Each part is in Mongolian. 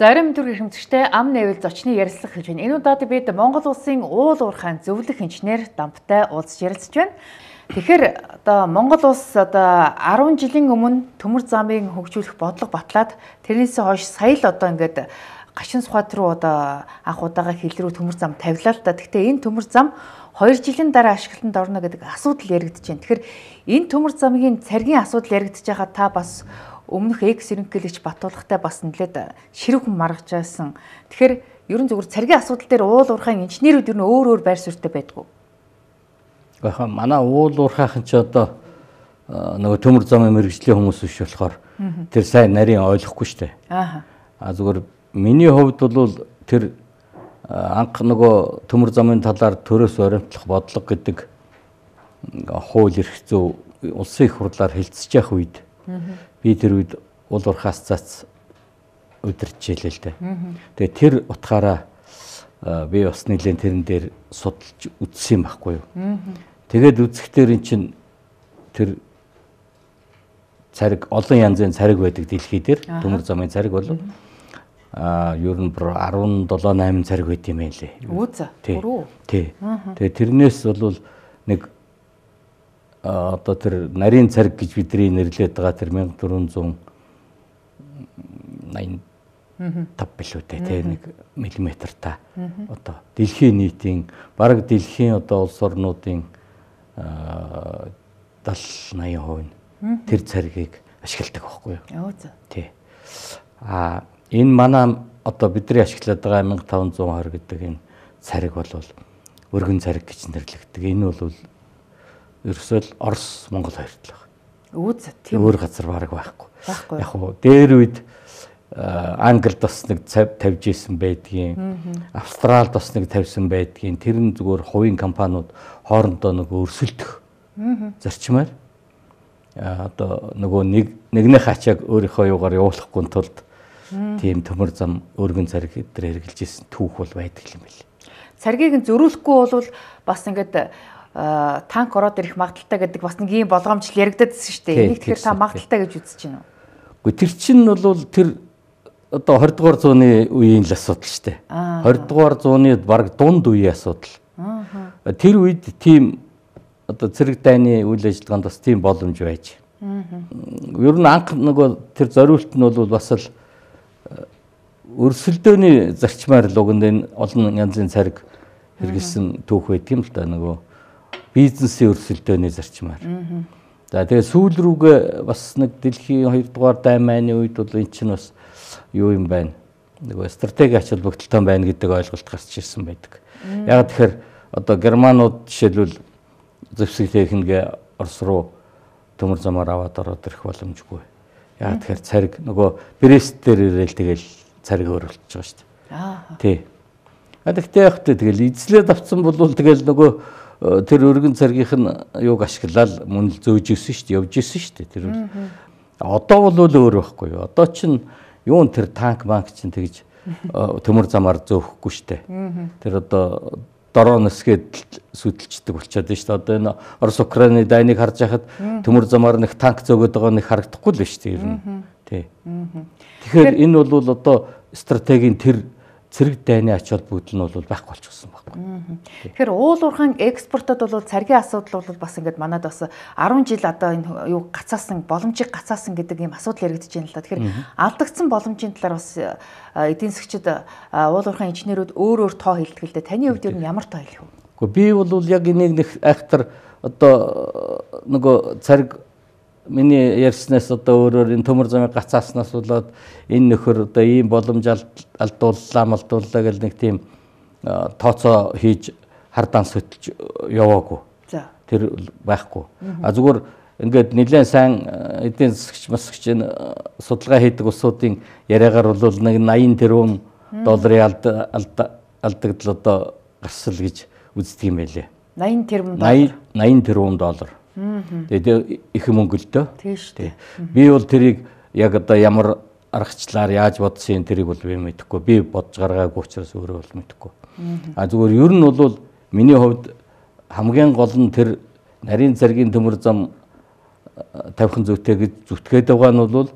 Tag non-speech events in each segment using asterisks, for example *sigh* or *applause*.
Зарим төр гэрхэмцэгчтэй ам нэвэл зочны ярилцлага хийж байна. Энэ удаад бид Монгол улсын уул уурхайн зөвлөх инженер Дамптай уулзж ярилцж байна. Тэгэхээр одоо Монгол улс одоо 10 жилийн өмнө төмөр замыг хөгжүүлэх бодлого батлаад тэрнээс хойш сая л одоо ингээд Гашин Сухат руу одоо анх удаага хилрүү төмөр зам тавилаа л да. Гэхдээ энэ төмөр зам 2 жилийн дараа ашиглалтанд орно гэдэг асуудал яригдж байна. Тэгэхээр энэ төмөр замгийн царгийн асуудал яригдж байгаа та бас өмнөх X ерөнхийлөгч Батулгатай бас нэлээд ширүүх хүн маргаж байсан. Тэгэхээр ерөн зүгээр царгийн асуудал дээр уул уурхайн инженерүүд ер нь өөр өөр байр суурьтай байдгүй. Гэхдээ манай уул уурхайхан ч одоо нөгөө төмөр замын мэрэгжлийн хүмүүс биш болохоор тэр сайн нарийн ойлгохгүй штэ. Аа. А зүгээр миний хувьд бол тэр анх нөгөө төмөр замын талаар төрөөс баримтлах бодлого гэдэг хууль эрх зүй улсын их хурлаар хилцэж явах үед би тэр үед уул урхаас цац удирч хэлээ л дээ. Тэгээ тэр утгаараа би бас нэлээд тэрэн дээр судалж үзсэн юм байхгүй юу. Тэгээд үзэхдээ эн чинь тэр цариг олон янзын цариг байдаг дэлхий дээр төмөр замын цариг бол а ер нь 17 8 цариг байт юм ээ лээ. Үз. Тий. Тэгээ тэрнээс бол нэг одоо тэр нарийн царг гэж бидний нэрлээд байгаа тэр 1480 тав билүү те тий нэг миллиметр та одоо дэлхийн нийтийн баг дэлхийн одоо улс орнуудын 70 80% нь тэр царгийг ашигладаг байхгүй юу? Оо за. Тий. А энэ манай одоо бидний ашиглаад байгаа 1520 гэдэг энэ цариг бол өргөн цариг гэж нэрлэгдэг. Энэ бол ерөөсөө Орос Монгол хоёрт л байгаа. Үүс тийм өөр газар бараг байхгүй. Яг уу дээр үед э, Англид бас нэг тавьж исэн байдгийн Австралид бас нэг тавьсан байдгийн тэр нь зүгээр хувийн компаниуд хоорондоо нэг өрсөлдөх зарчмаар э, одоо нөгөө нэг нэгнийх ачааг өөрийнхөө юугаар явуулахгүй тулд тийм төмөр зам өргөн цариг дээр хэрэгжилж исэн түүх бол байдаг юм байна. Царгийг нь зөрүүлэхгүй бол бас ингээд танк ороод ирэх магадaltaй гэдэг бас нэг юм болгоомж яригддагсэн шүү дээ. Энийг тэгэхээр та магадaltaй гэж үзэж байна уу? Гэхдээ тэр чинь бол тэр одоо 20 дугаар зууны үеийн л асуудал шүү дээ. 20 дугаар зууны баг дунд үеийн асуудал. Тэр үед тийм одоо цэрэг дайны үйл ажиллагаанд бас тийм боломж байж. Ер нь анх нөгөө тэр зориулт нь бол бас л э, өрсөлдөөний зарчмаар л уг нь энэ олон янзын цариг хэрэгэлсэн түүх байдаг юм л да нөгөө бизнесийн өрсөлдөөний зарчмаар. За тэгээ сүүл рүүгээ бас нэг дэлхийн 2 дугаар дайманы үед бол эн чинь бас юу юм байна? Нөгөө стратеги ач холбогдолтой байна гэдэг ойлголт гарч ирсэн байдаг. Яг тэгэхээр одоо германууд жишээлбэл зэвсэг техникээ Орос руу төмөр замаар аваад ороод ирэх боломжгүй. Яг тэгэхээр цариг нөгөө Брест дээр ирээл тэгэл цариг өөрчлөж байгаа шүү дээ. Аа. Тий. А тэгтээ яг тэгэл эзлээд авсан бол тэгэл нөгөө тэр өргөн царгийнх нь юуг ашиглаад мөн л зөөж исэн шүү дээ, явж исэн шүү дээ тэр. Одоо бол өөр байхгүй юу. Одоо чинь юун тэр танк банк чинь тэгж *laughs* э, төмөр замаар зөөхгүй шүү дээ. Тэр одоо дороо нэсгээд сүтэлчдэг болчиход байна шүү дээ. Одоо энэ Орос Украины дайныг харж байхад төмөр замаар нэг танк зөөгöd байгаа нэг харагдахгүй л байна шүү дээ ер нь. Тий. Тэгэхээр энэ бол одоо стратегийн тэр цэрэг дайны ач холбогдол нь бол байхгүй болчихсон байхгүй. Тэгэхээр уул уурхайн экспортод бол царгийн асуудал бол бас ингээд манад бас 10 жил одоо энэ юу гацаасан боломжийг гацаасан гэдэг ийм асуудал яригдж байна л да. Тэгэхээр алдагдсан боломжийн талаар бас эдийн засгчид уул уурхайн инженерүүд өөр өөр тоо хэлдэг л дээ. Таны хувьд ер нь ямар тоо хэлэх вэ? Гэхдээ би бол яг энийг нэг айхтар одоо нөгөө цариг миний ярьснаас одоо өөрөөр энэ төмөр замыг гацааснаас болоод энэ нөхөр одоо ийм боломж алдууллаа малдууллаа гэл нэг тийм тооцоо хийж хардаан сөтлж яваагүй. За. Тэр байхгүй. А зүгээр ингээд нэлээд сайн эдийн засагч масгч энэ судалгаа хийдэг улсуудын яриагаар бол нэг 80 тэрбум долларын алд алдагдал одоо гарсэл гэж үздэг юм байлээ. 80 тэрбум доллар. 80 тэрбум доллар. Тэгээд их мөнгөлтөө. Тийш тий. Би бол тэрийг яг одоо ямар аргачлаар яаж бодсон юм тэрийг бол би мэдэхгүй. Би бодж гаргаагүй учраас өөрөө бол мэдэхгүй. А зүгээр ер нь бол миний хувьд хамгийн гол нь тэр нарийн царгийн төмөр зам э, тавихын зүйтэй гэж зүтгээд байгаа нь бол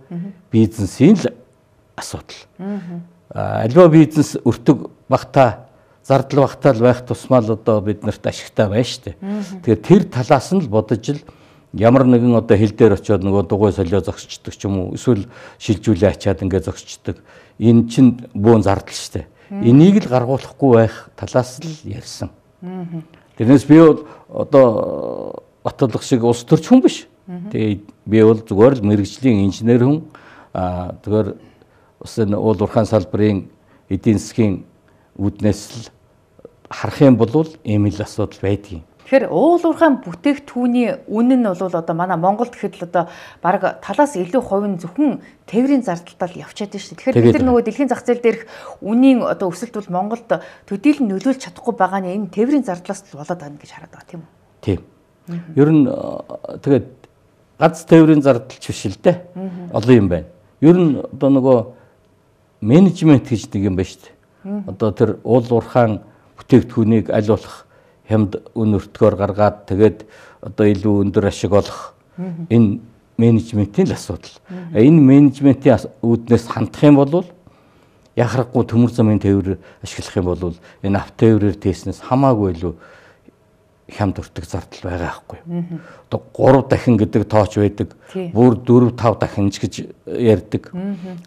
бизнесийн л асуудал. Альва бизнес өртөг багта зардал багтаал байх тусмаа л одоо бид нарт ашигтай байна шүү дээ. Тэгэхээр тэр талаас нь л бодож л ямар нэгэн одоо хил дээр очиод нөгөө дугуй солио зогсчдаг ч юм уу эсвэл шилжүүлээ ачаад ингээ зогсчдаг. Энэ чинь бүүн зардал шүү дээ. Энийг л гаргуулахгүй байх талаас л ярьсан. Тэрнээс би бол одоо батлах шиг улс төрч хүн биш. Тэгээ би бол зүгээр л мэрэгжлийн инженер хүн. Аа тэгэхээр ус энэ уул уурхаан салбарын эдийн засгийн үүднээс л харах юм бол ийм л асуудал байдгийн. Тэгэхээр уулуурхаан бүтээгтүүний үнэн нь бол одоо манай Монголд гэхэд л одоо баг талаас илүү хувийн зөвхөн тээврийн зардалтал явчаад байна шүү. Тэгэхээр бид нар нөгөө дэлхийн зах зээл дээрх үнийн одоо өсөлт бол Монголд төдийлөн нөлөөлж чадахгүй байгаа нь энэ тээврийн зардлаас л болоод байна гэж хараад байгаа тийм үү? Тийм. Ер нь э, тэгээд гац тээврийн зардалч биш л дээ. Олон юм байна. Ер нь одоо нөгөө менежмент гэж нэг юм байна шүү одоо тэр уул уурхаан бүтээгдэхүүнийг аль болох хямд өнөртгөөр гаргаад тэгээд одоо илүү өндөр ашиг олох энэ менежментийн л асуудал. Энэ менежментийн үүднээс хандах юм бол яхахгүй төмөр замын тээврээр ашиглах юм бол энэ авто тээврээр тээснээс хамаагүй илүү хямд өртөг зардал байгаа байхгүй юу. Одоо 3 дахин гэдэг тооч байдаг. Бүр 4 5 дахин ч гэж ярьдаг.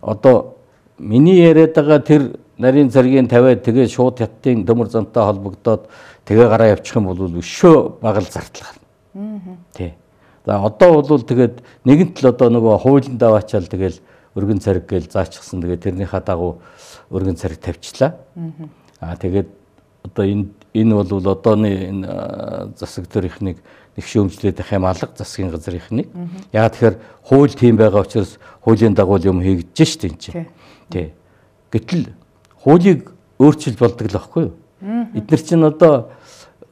Одоо миний яриад байгаа тэр нарийн цэргийн тавиад тэгээ шууд хаттын дөмөр замтай холбогдоод тэгээ гараа явчих юм бол өшөө багал зардал гарна. Тий. За одоо бол тэгээд нэгэнт л одоо нөгөө хуулийн даваачаал тэгэл өргөн цэрэг гээл заачихсан тэгээд тэрнийхээ дагуу өргөн цэрэг тавьчлаа. Аа тэгээд одоо энэ энэ бол одооны энэ засаг төрийнхнийг нэгшөөмжлээд ах юм алга засгийн газар ихнийг. Яг тэгэхээр хууль тийм байгаа учраас хуулийн дагуу юм хийгдэж штэ энэ чинь. Тий. Гэтэл хуулийг өөрчил болдог л аахгүй юу? Эдгээр чинь одоо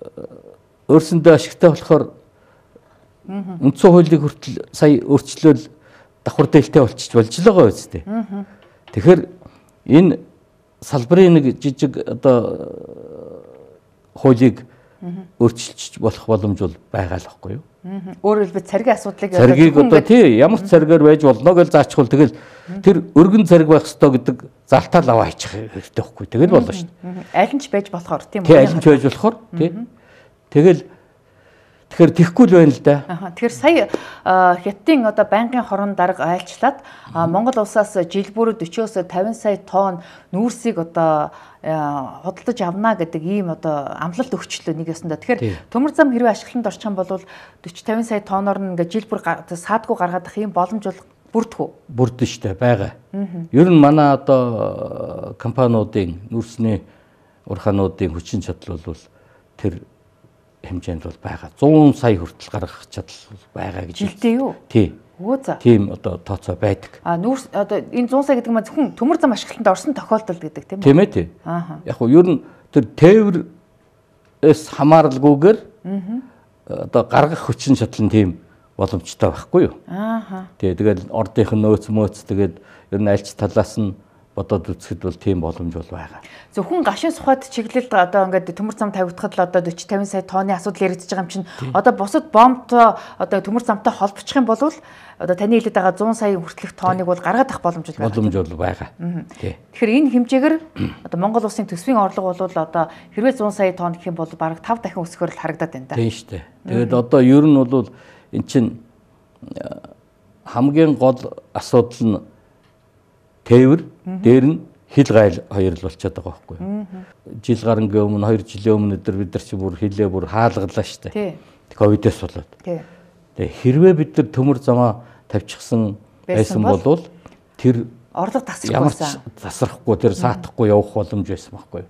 э, өөрсөндөө ашигтай болохоор үндсэн хуулийг хүртэл сая өөрчлөл давхар дээлтэй болчих болж л байгаа үст дээ. Тэгэхээр энэ салбарын нэг жижиг одоо э, хуулийг өөрчилж болох боломж бол байгаа л аахгүй юу? Өөрөөр хэлбэл царгийн асуудлыг царгийг одоо тий ямар ч царгаар байж болно гэж заачвал тэгэл тэр өргөн цариг байх ёстой гэдэг залтаа л аваа хийчих хэрэгтэй байхгүй тэгэл болно шүү дээ. Аль нь ч байж болохоор тийм үү? Тий аль нь ч байж болохоор тий. Тэгэл Тэгэхээр тэгхгүй л байна л да. Тэгэхээр сая хятадын одоо байнгын хорон дарга айлчлаад Монгол улсаас жил бүр 40-оос 50 сая тонн нүүрсийг одоо худалдаж авна гэдэг ийм одоо амлалт өгчлөө нэг ёсондоо. Тэгэхээр төмөр зам хэрвээ ашиглалтанд орчих юм бол 40 50 сая тонноор нь ингээд жил бүр саадгүй гаргадах ийм боломж бол бүрдэх үү? Бүрдэн штэ байгаа. Ер нь манай одоо компаниудын нүүрсний урхаануудын хүчин чадал бол тэр хэмжээнд бол байгаа. 100 сая хүртэл гаргах чадал байгаа гэж. Жилдээ юу? Тий. Өө за. Тийм одоо тооцоо байдаг. А нүүрс одоо энэ 100 сая гэдэг нь зөвхөн төмөр зам ашиглалтанд орсон тохиолдолд гэдэг тийм үү? Тийм ээ тий. Аа. Яг нь ер нь тэр тээвэр эс хамааралгүйгээр одоо гаргах хүчин чадал нь тийм боломжтой байхгүй юу? Аа. Тий тэгэл ордынх нь нөөц мөөц тэгээд ер нь альч талаас нь бодоод үзэхэд бол тийм боломж бол байгаа. Зөвхөн гашин сухад чиглэлд одоо ингээд төмөр зам тавигдахад л одоо 40 50 сая тонны асуудал яригдж байгаа юм чинь одоо бусад бомбт одоо төмөр замтай холбочих юм бол одоо таны хэлээд байгаа 100 сая хүртэлх тонныг бол гаргаад авах боломж байгаа. Боломж бол байгаа. Тэгэхээр энэ хэмжээгээр одоо Монгол улсын төсвийн орлого бол одоо хэрвээ 100 сая тонн гэх юм бол бараг 5 дахин өсгөхөөр л харагдаад байна да. Тийм шүү дээ. Тэгээд одоо ер нь бол эн чинь э, хамгийн гол асуудал нь тээвэр Дээр нь хил гайл хоёр л болчиход байгаа байхгүй юу. Жил гарангийн өмнө 2 жилийн өмнө өдөр бид нар чи бүр хилээ бүр хаалгалаа шүү дээ. Ковидээс болоод. Тэгээ хэрвээ бид нар төмөр замаа тавьчихсан байсан бол тэр орлого тасрахгүйсэн. Тасрахгүй тэр саатахгүй явах боломж байсан байхгүй юу.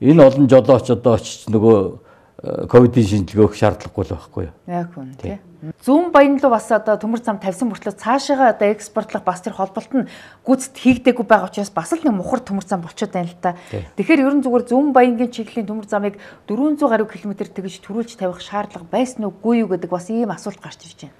Энэ олон жолооч одоо очиж нөгөө ковидын шинжилгээ өгөх шаардлагагүй л байхгүй юу. Яг үн тий. Зүүн баян руу бас одоо төмөр зам тавьсан мөртлөө цаашаа одоо экспортлох бас тэр холболт нь гүцэд хийгдээгүй байгаа учраас бас л нэг мухар төмөр зам болчиход байна л та. Тэгэхээр ерөн зүгээр зүүн баянгийн чиглэлийн төмөр замыг 400 гаруй километр тэгж төрүүлж тавих шаардлага байсан уугүй юу гэдэг бас ийм асуулт гарч ирж байна.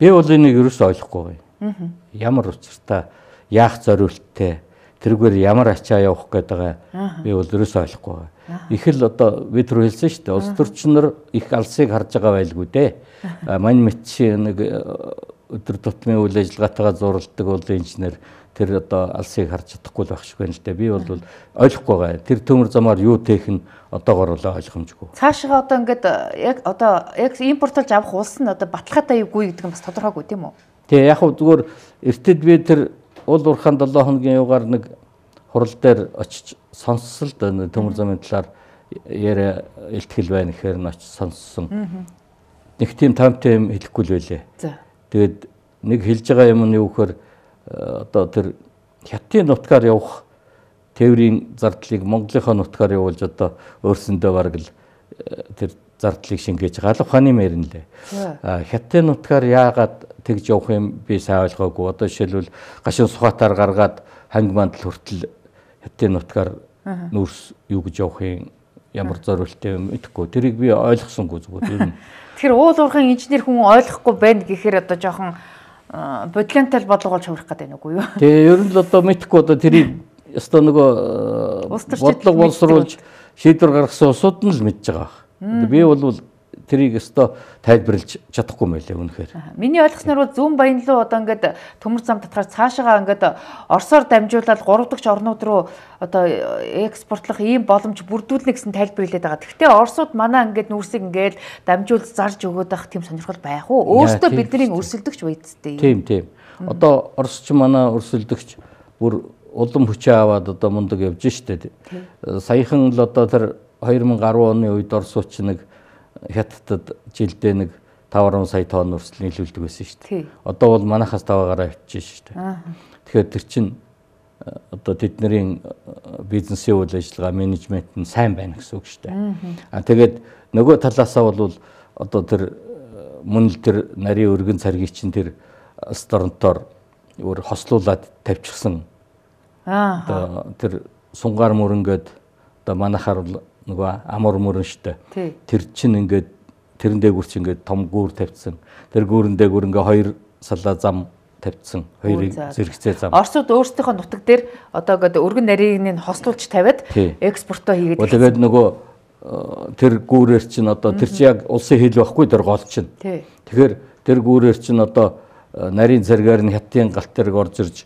Би бол энийг ерөөсөө ойлгохгүй. Аа. Ямар учиртай яах зориулттай тэргээр ямар ачаа явах гэдэг би бол ерөөсөө ойлгохгүй их л одоо бид рүү хэлсэн шүү дээ. Улс төрч нар их алсыг харж байгаа байлгүй дээ. Мань мэтчи нэг э, өдөр тутмын үйл ажиллагаатайгаа зурладаг бол инженер тэр одоо алсыг харж чадахгүй л багшгүй юм л дээ. Би бол ойлгохгүй байгаа. Тэр төмөр замаар юу тээх нь одоогор л ойлгомжгүй. Цаашаа одоо ингээд э, яг одоо яг импортлж авах улс нь одоо баталгаатай юугүй гэдэг нь бас тодорхойгүй тийм үү? Тий, яг хөө зүгээр эртэд би тэр уул уурхаан 7 хоногийн югаар нэг хурал дээр очиж сонссон л дээ төмөр замын талаар яриа илтгэл байна гэхээр нь очиж сонссон. Нэг тийм таамтай юм хэлэхгүй л байлээ. За. Тэгээд нэг хэлж байгаа юм нь юу гэхээр э, одоо тэр хятадын нутгаар явах тээврийн зардлыг Монголынхаа нутгаар явуулж одоо өөрсөндөө бараг л э, тэр зардлыг шингээж байгаа. Алх хааны мэрэн лээ. Хятадын нутгаар яагаад тэгж явах юм би сайн ойлгоогүй. Одоо жишээлбэл гашин сухатаар гаргаад ханг мандал хүртэл хэтийн нутгаар нүүрс юу гэж явахын ямар зориулттай юм итгэхгүй. Тэрийг би ойлгосонгүй зүгээр ер нь. Тэгэхээр уул уурхайн инженер хүн ойлгохгүй байна гэхээр одоо жоохон бодлонтой бодлогоолж хувирах гэдэг нь үгүй юу? Тэгээ ер нь л одоо мэдхгүй одоо тэрийг ёстой нөгөө бодлого боловсруулж шийдвэр гаргасан усууд нь л мэдж байгаа. Би бол Тэрийг өстой тайлбарлаж чадахгүй мөлий үнэхээр. Миний ойлгосноор бол Зүүн Баянлуу одоо ингээд төмөр зам татгаар цаашаа ингээд Оросоор дамжуулаад 3 дахь орнууд руу одоо экспортлох ийм боломж бүрдүүлнэ гэсэн тайлбар хэлээд байгаа. Гэхдээ Оросууд манай ингээд нүүрсийг ингээд дамжуулж зарж өгөөд байх тийм сонирхол байх уу? Өөртөө бидний өрсөлдөгч байцтэй. Тийм тийм. Одоо Оросч манай өрсөлдөгч бүр улам хүчээ аваад одоо мундаг явж штэ. Саяхан л одоо тэр 2010 оны үед Оросууч нэг хятадд жилдээ нэг 5-10 сая тонн өрсөл нийлүүлдэг байсан шүү дээ. Одоо бол манайхаас таваагаараа авчиж шүү дээ. Тэгэхээр тэр чинь э, одоо тэдний э, бизнесийн үйл ажиллагаа менежмент нь сайн байна гэсэн үг шүү дээ. Аа тэгээд нөгөө талаасаа бол одоо тэр э, мөн л тэр нарийн өргөн царгийг чинь тэр сторонтоор өөр хослуулад тавьчихсан. Аа. Тэр сунгаар мөрөнгөд одоо манайхаар бол нөгөө амар мөрөн штэ. Тэр чинь ингээд тэрэн дээгүр чинь ингээд том гүүр тавьсан. Тэр гүүрэн дээгүр ингээ хоёр салаа зам тавьсан. Хоёрыг зэрэгцээ зам. Оросууд өөрсдийнхөө нутаг дээр одоо ингээд өргөн нарийг нь хослуулж тавиад экспортоо хийгээд. Тэгээд нөгөө тэр гүүрээр чинь одоо тэр чи яг улсын хил байхгүй тэр гол чинь. Тэгэхээр тэр гүүрээр чинь одоо нарийн зэрэгээр нь хятадын галт тэрэг орж ирж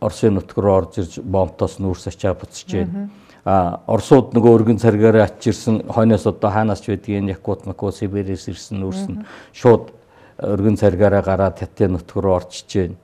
Орсын нутг руу орж ирж бомтоос нүүрс ачаа буцжээ. Оросууд нөгөө өргөн царгаар ачирсан хойноос одоо хаанаас ч байдгийг Якут, Макут, Сибирээс ирсэн нүүрс нь шууд э, өргөн царгаараа гараад хятад нутг руу орчиж гээ.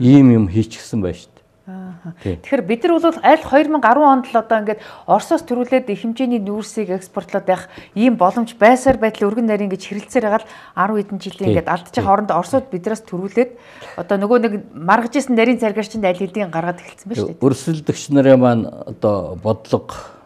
Ийм юм хийчихсэн байж. Тэгэхээр бид нар бол аль 2010 онд л одоо ингээд Оросоос төрүүлээд их хэмжээний нүүрсийг экспортлоод байх ийм боломж байсаар байтал өргөн нарийн гэж хэрэлцээр хагаад 10 хэдэн жилийн ингээд алдчих хооронд Оросод биднээс төрүүлээд одоо нөгөө нэг маргажсэн нарийн царгаарчинд аль хэдийн гаргаад эхэлсэн байна шүү дээ. Өрсөлдөгч нарын маань одоо бодлого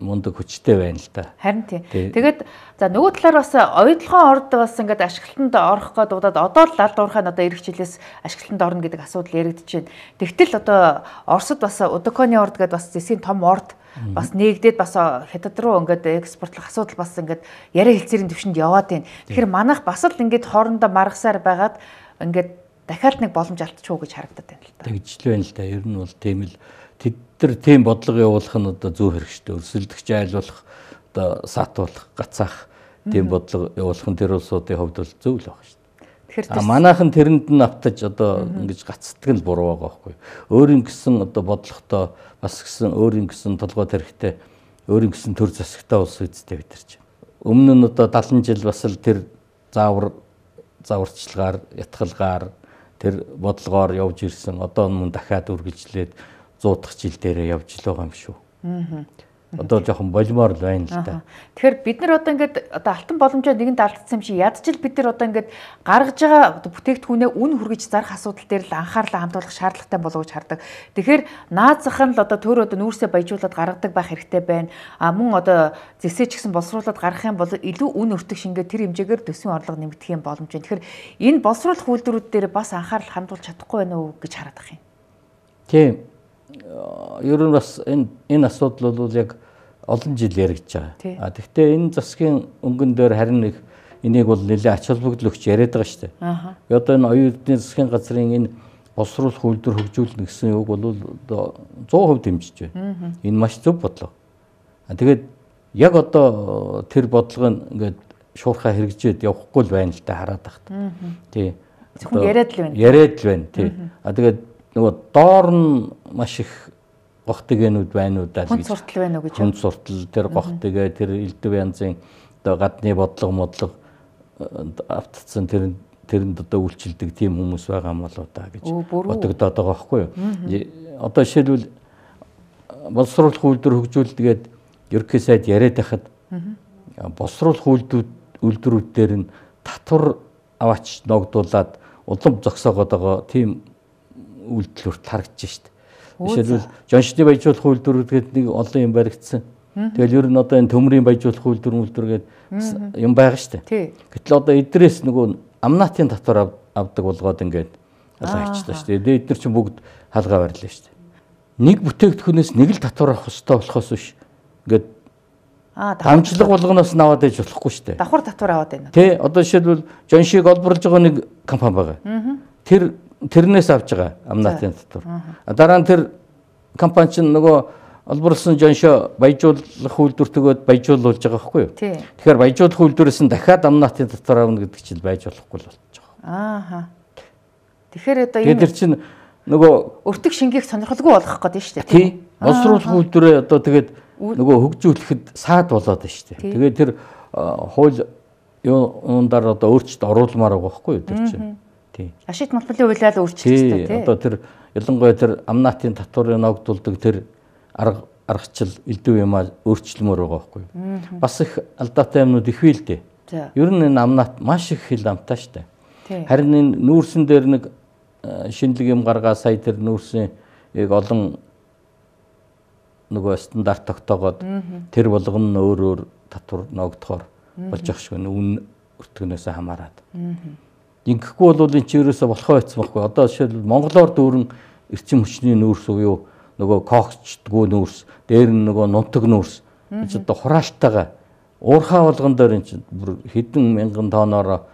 мундаг хүчтэй байна л да. Харин тийм. Тэгээд за нөгөө талаар бас оюутлогын орд бас ингээд ашиглалтанд орох гээд удаад одоо л аль дуурхайн одоо ирэх жилээс ашиглалтанд орно гэдэг асуудал яригдчихээн. Тэгтэл одоо Оросд бас Удоконы орд гэдэг бас зэсийн том орд бас нэгдээд бас хятад руу ингээд экспортлох асуудал бас ингээд яриа хэлцээрийн төвшөнд яваад байна. Тэгэхээр манайх бас л ингээд хоорондоо маргасаар байгаад ингээд дахиад нэг боломж алдчихгүй гэж харагдаад байна л да. Тэгж л байна л да. Ер нь бол тийм л тэр тийм бодлого явуулах нь одоо зөв хэрэгжтэй өрсөлдөгч айлуулах одоо саатуулах гацаах тийм бодлого явуулах нь тэр улсуудын хувьд бол зөв л байна шүү дээ. Тэгэхээр манайхан тэрэнд нь автаж одоо ингэж гацдаг нь буруу байгаа байхгүй. Өөрийн гэсэн одоо бодлоготой бас гэсэн өөрийн гэсэн толгой тарихтай өөрийн гэсэн төр засагтай улс үзтэй бид нар чинь. Өмнө нь одоо 70 жил бас л тэр заавар зааварчлагаар ятгалгаар тэр бодлогоор явж ирсэн. Одоо нь мөн дахиад үргэлжлээд 100 дахь жил дээрээ явж л байгаа юм шүү. Аа. Одоо жоохон болимоор л байна л да. Тэгэхээр бид нар одоо ингээд одоо алтан боломжоо нэгэн алдсан юм шиг яд жил бид нар одоо ингээд гаргаж байгаа бүтээгдэхүүнээ үн хүргэж зарах асуудал дээр л анхаарлаа хандуулах шаардлагатай болов гэж хардаг. Тэгэхээр наад зах нь л одоо төр одоо нүүрсээ баяжуулаад гаргадаг байх хэрэгтэй байна. А мөн одоо зэсээ ч гэсэн боловсруулаад гарах юм бол илүү үн өртөх шингээ тэр хэмжээгээр төсвийн орлого нэмэгдэх юм боломж байна. Тэгэхээр энэ боловсруулах үйлдвэрүүд дээр бас анхаарал хандуулж чадахгүй байна уу гэж хараад ах юм. Тийм Э, ер нь бас энэ энэ асуудал бол яг олон жил яригдж байгаа. А тэгвэл энэ засгийн өнгөн дээр харин нэг энийг бол нэлээ ач холбогдол өгч яриад байгаа шүү дээ. Аа. Э, одоо энэ оюутны засгийн газрын энэ босруулах үйлдвэр хөгжүүлнэ гэсэн үг бол одоо 100% дэмжиж байна. Энэ маш зөв бодлого. А тэгээд яг одоо э, тэр бодлого нь ингээд шуурхаа хэрэгжээд явахгүй л байна л та хараад тахт. Тий. Зөвхөн яриад л байна. Яриад л байна тий. А тэгээд нөгөө доор нь маш их гохтгэнүүд байнуу даа гэж. Хүн суртал байна уу гэж. Хүн суртал тэр гохтгэ тэр элдв янзын одоо гадны бодлого модлого автцсан тэр тэрэнд одоо үйлчилдэг тийм хүмүүс байгаа юм болоо та гэж бодогдоод байгаа байхгүй юу. Одоо жишээлбэл боловсруулах үйлдвэр хөгжүүлдгээд ерөнхий сайд яриад байхад боловсруулах үйлдвүүд үйлдвэрүүд дээр нь татвар аваач ногдуулаад улам зогсоогоод байгаа тийм үйлдэл хүртэл харагдаж штт. Жишээлбэл жоншны баяжуулах үйлдвэрүүд гээд нэг олон юм баригдсан. Тэгэл ер нь одоо энэ төмрийн баяжуулах үйлдвэр үйлдвэр гээд юм байгаа штт. Гэтэл одоо эдрээс нөгөө амнаатын татвар авдаг болгоод ингээд алга хийчихлээ штт. Эдгээр эдгээр чинь бүгд хаалгаа барьлаа штт. Нэг бүтээгдэхүүнээс нэг л татвар авах хэрэгтэй болохоос биш. Ингээд Аа дамжлаг болгоноос наваад ээж болохгүй шүү дээ. Давхар татвар аваад байна. Тий, одоо жишээлбэл жоншийг олборлж байгаа нэг компани байгаа. Тэр тэрнээс авж байгаа амнаатын татвар. Дараа нь тэр компани чинь нөгөө олборлсон жоншо баяжуулах үйлдвэрт өгөөд баяжуулуулж байгаа байхгүй юу? Тэгэхээр баяжуулах үйлдвэрээс нь дахиад амнаатын татвар авна гэдэг чинь баяжуулахгүй л болчихж байгаа. Ааха. Тэгэхээр одоо энэ Тэр чинь нөгөө өртөг шингийг сонирхолгүй болгох гэдэг нь шүү дээ. Тийм. Олсруулах үйлдвэрээ одоо тэгээд нөгөө хөгжүүлэхэд саад болоод байна шүү дээ. Тэгээд тэр хууль юундар одоо өөрчлөлт оруулмаар байгаа байхгүй юу? Тэр чинь. Тийм. Ашид монополийн хуулиал өөрчлөгдсөн тийм. Одоо тэр ялангуяа тэр амнаатын татварын ногдуулдаг тэр арга аргачлал элдв юм аа өөрчлөлмөр байгаа байхгүй юу. Бас их алдаатай юмнууд их байл дээ. Ер нь энэ амнаат маш их хил амтаа штэ. Харин энэ нүүрсэн дээр нэг э, шинэлэг юм гаргаа сая тэр нүүрсэн яг олон нөгөө стандарт тогтоогод тэр болгоно нь өөр өөр татвар ногдохоор болж ах шиг нүн өртгөнөөсөө хамаарат. Аа Ингэхгүй бол энэ чинь ерөөсө болохоо байцсан байхгүй. Одоо жишээлбэл монголоор дүүрэн эрчим хүчний нүүрс уу нөгөө кокчдгүй нүүрс, дээр нь нөгөө нунтаг нүүрс. Энэ ч одоо хурааштайгаа уурхаа болгон дээр энэ чинь бүр хэдэн мянган тоноор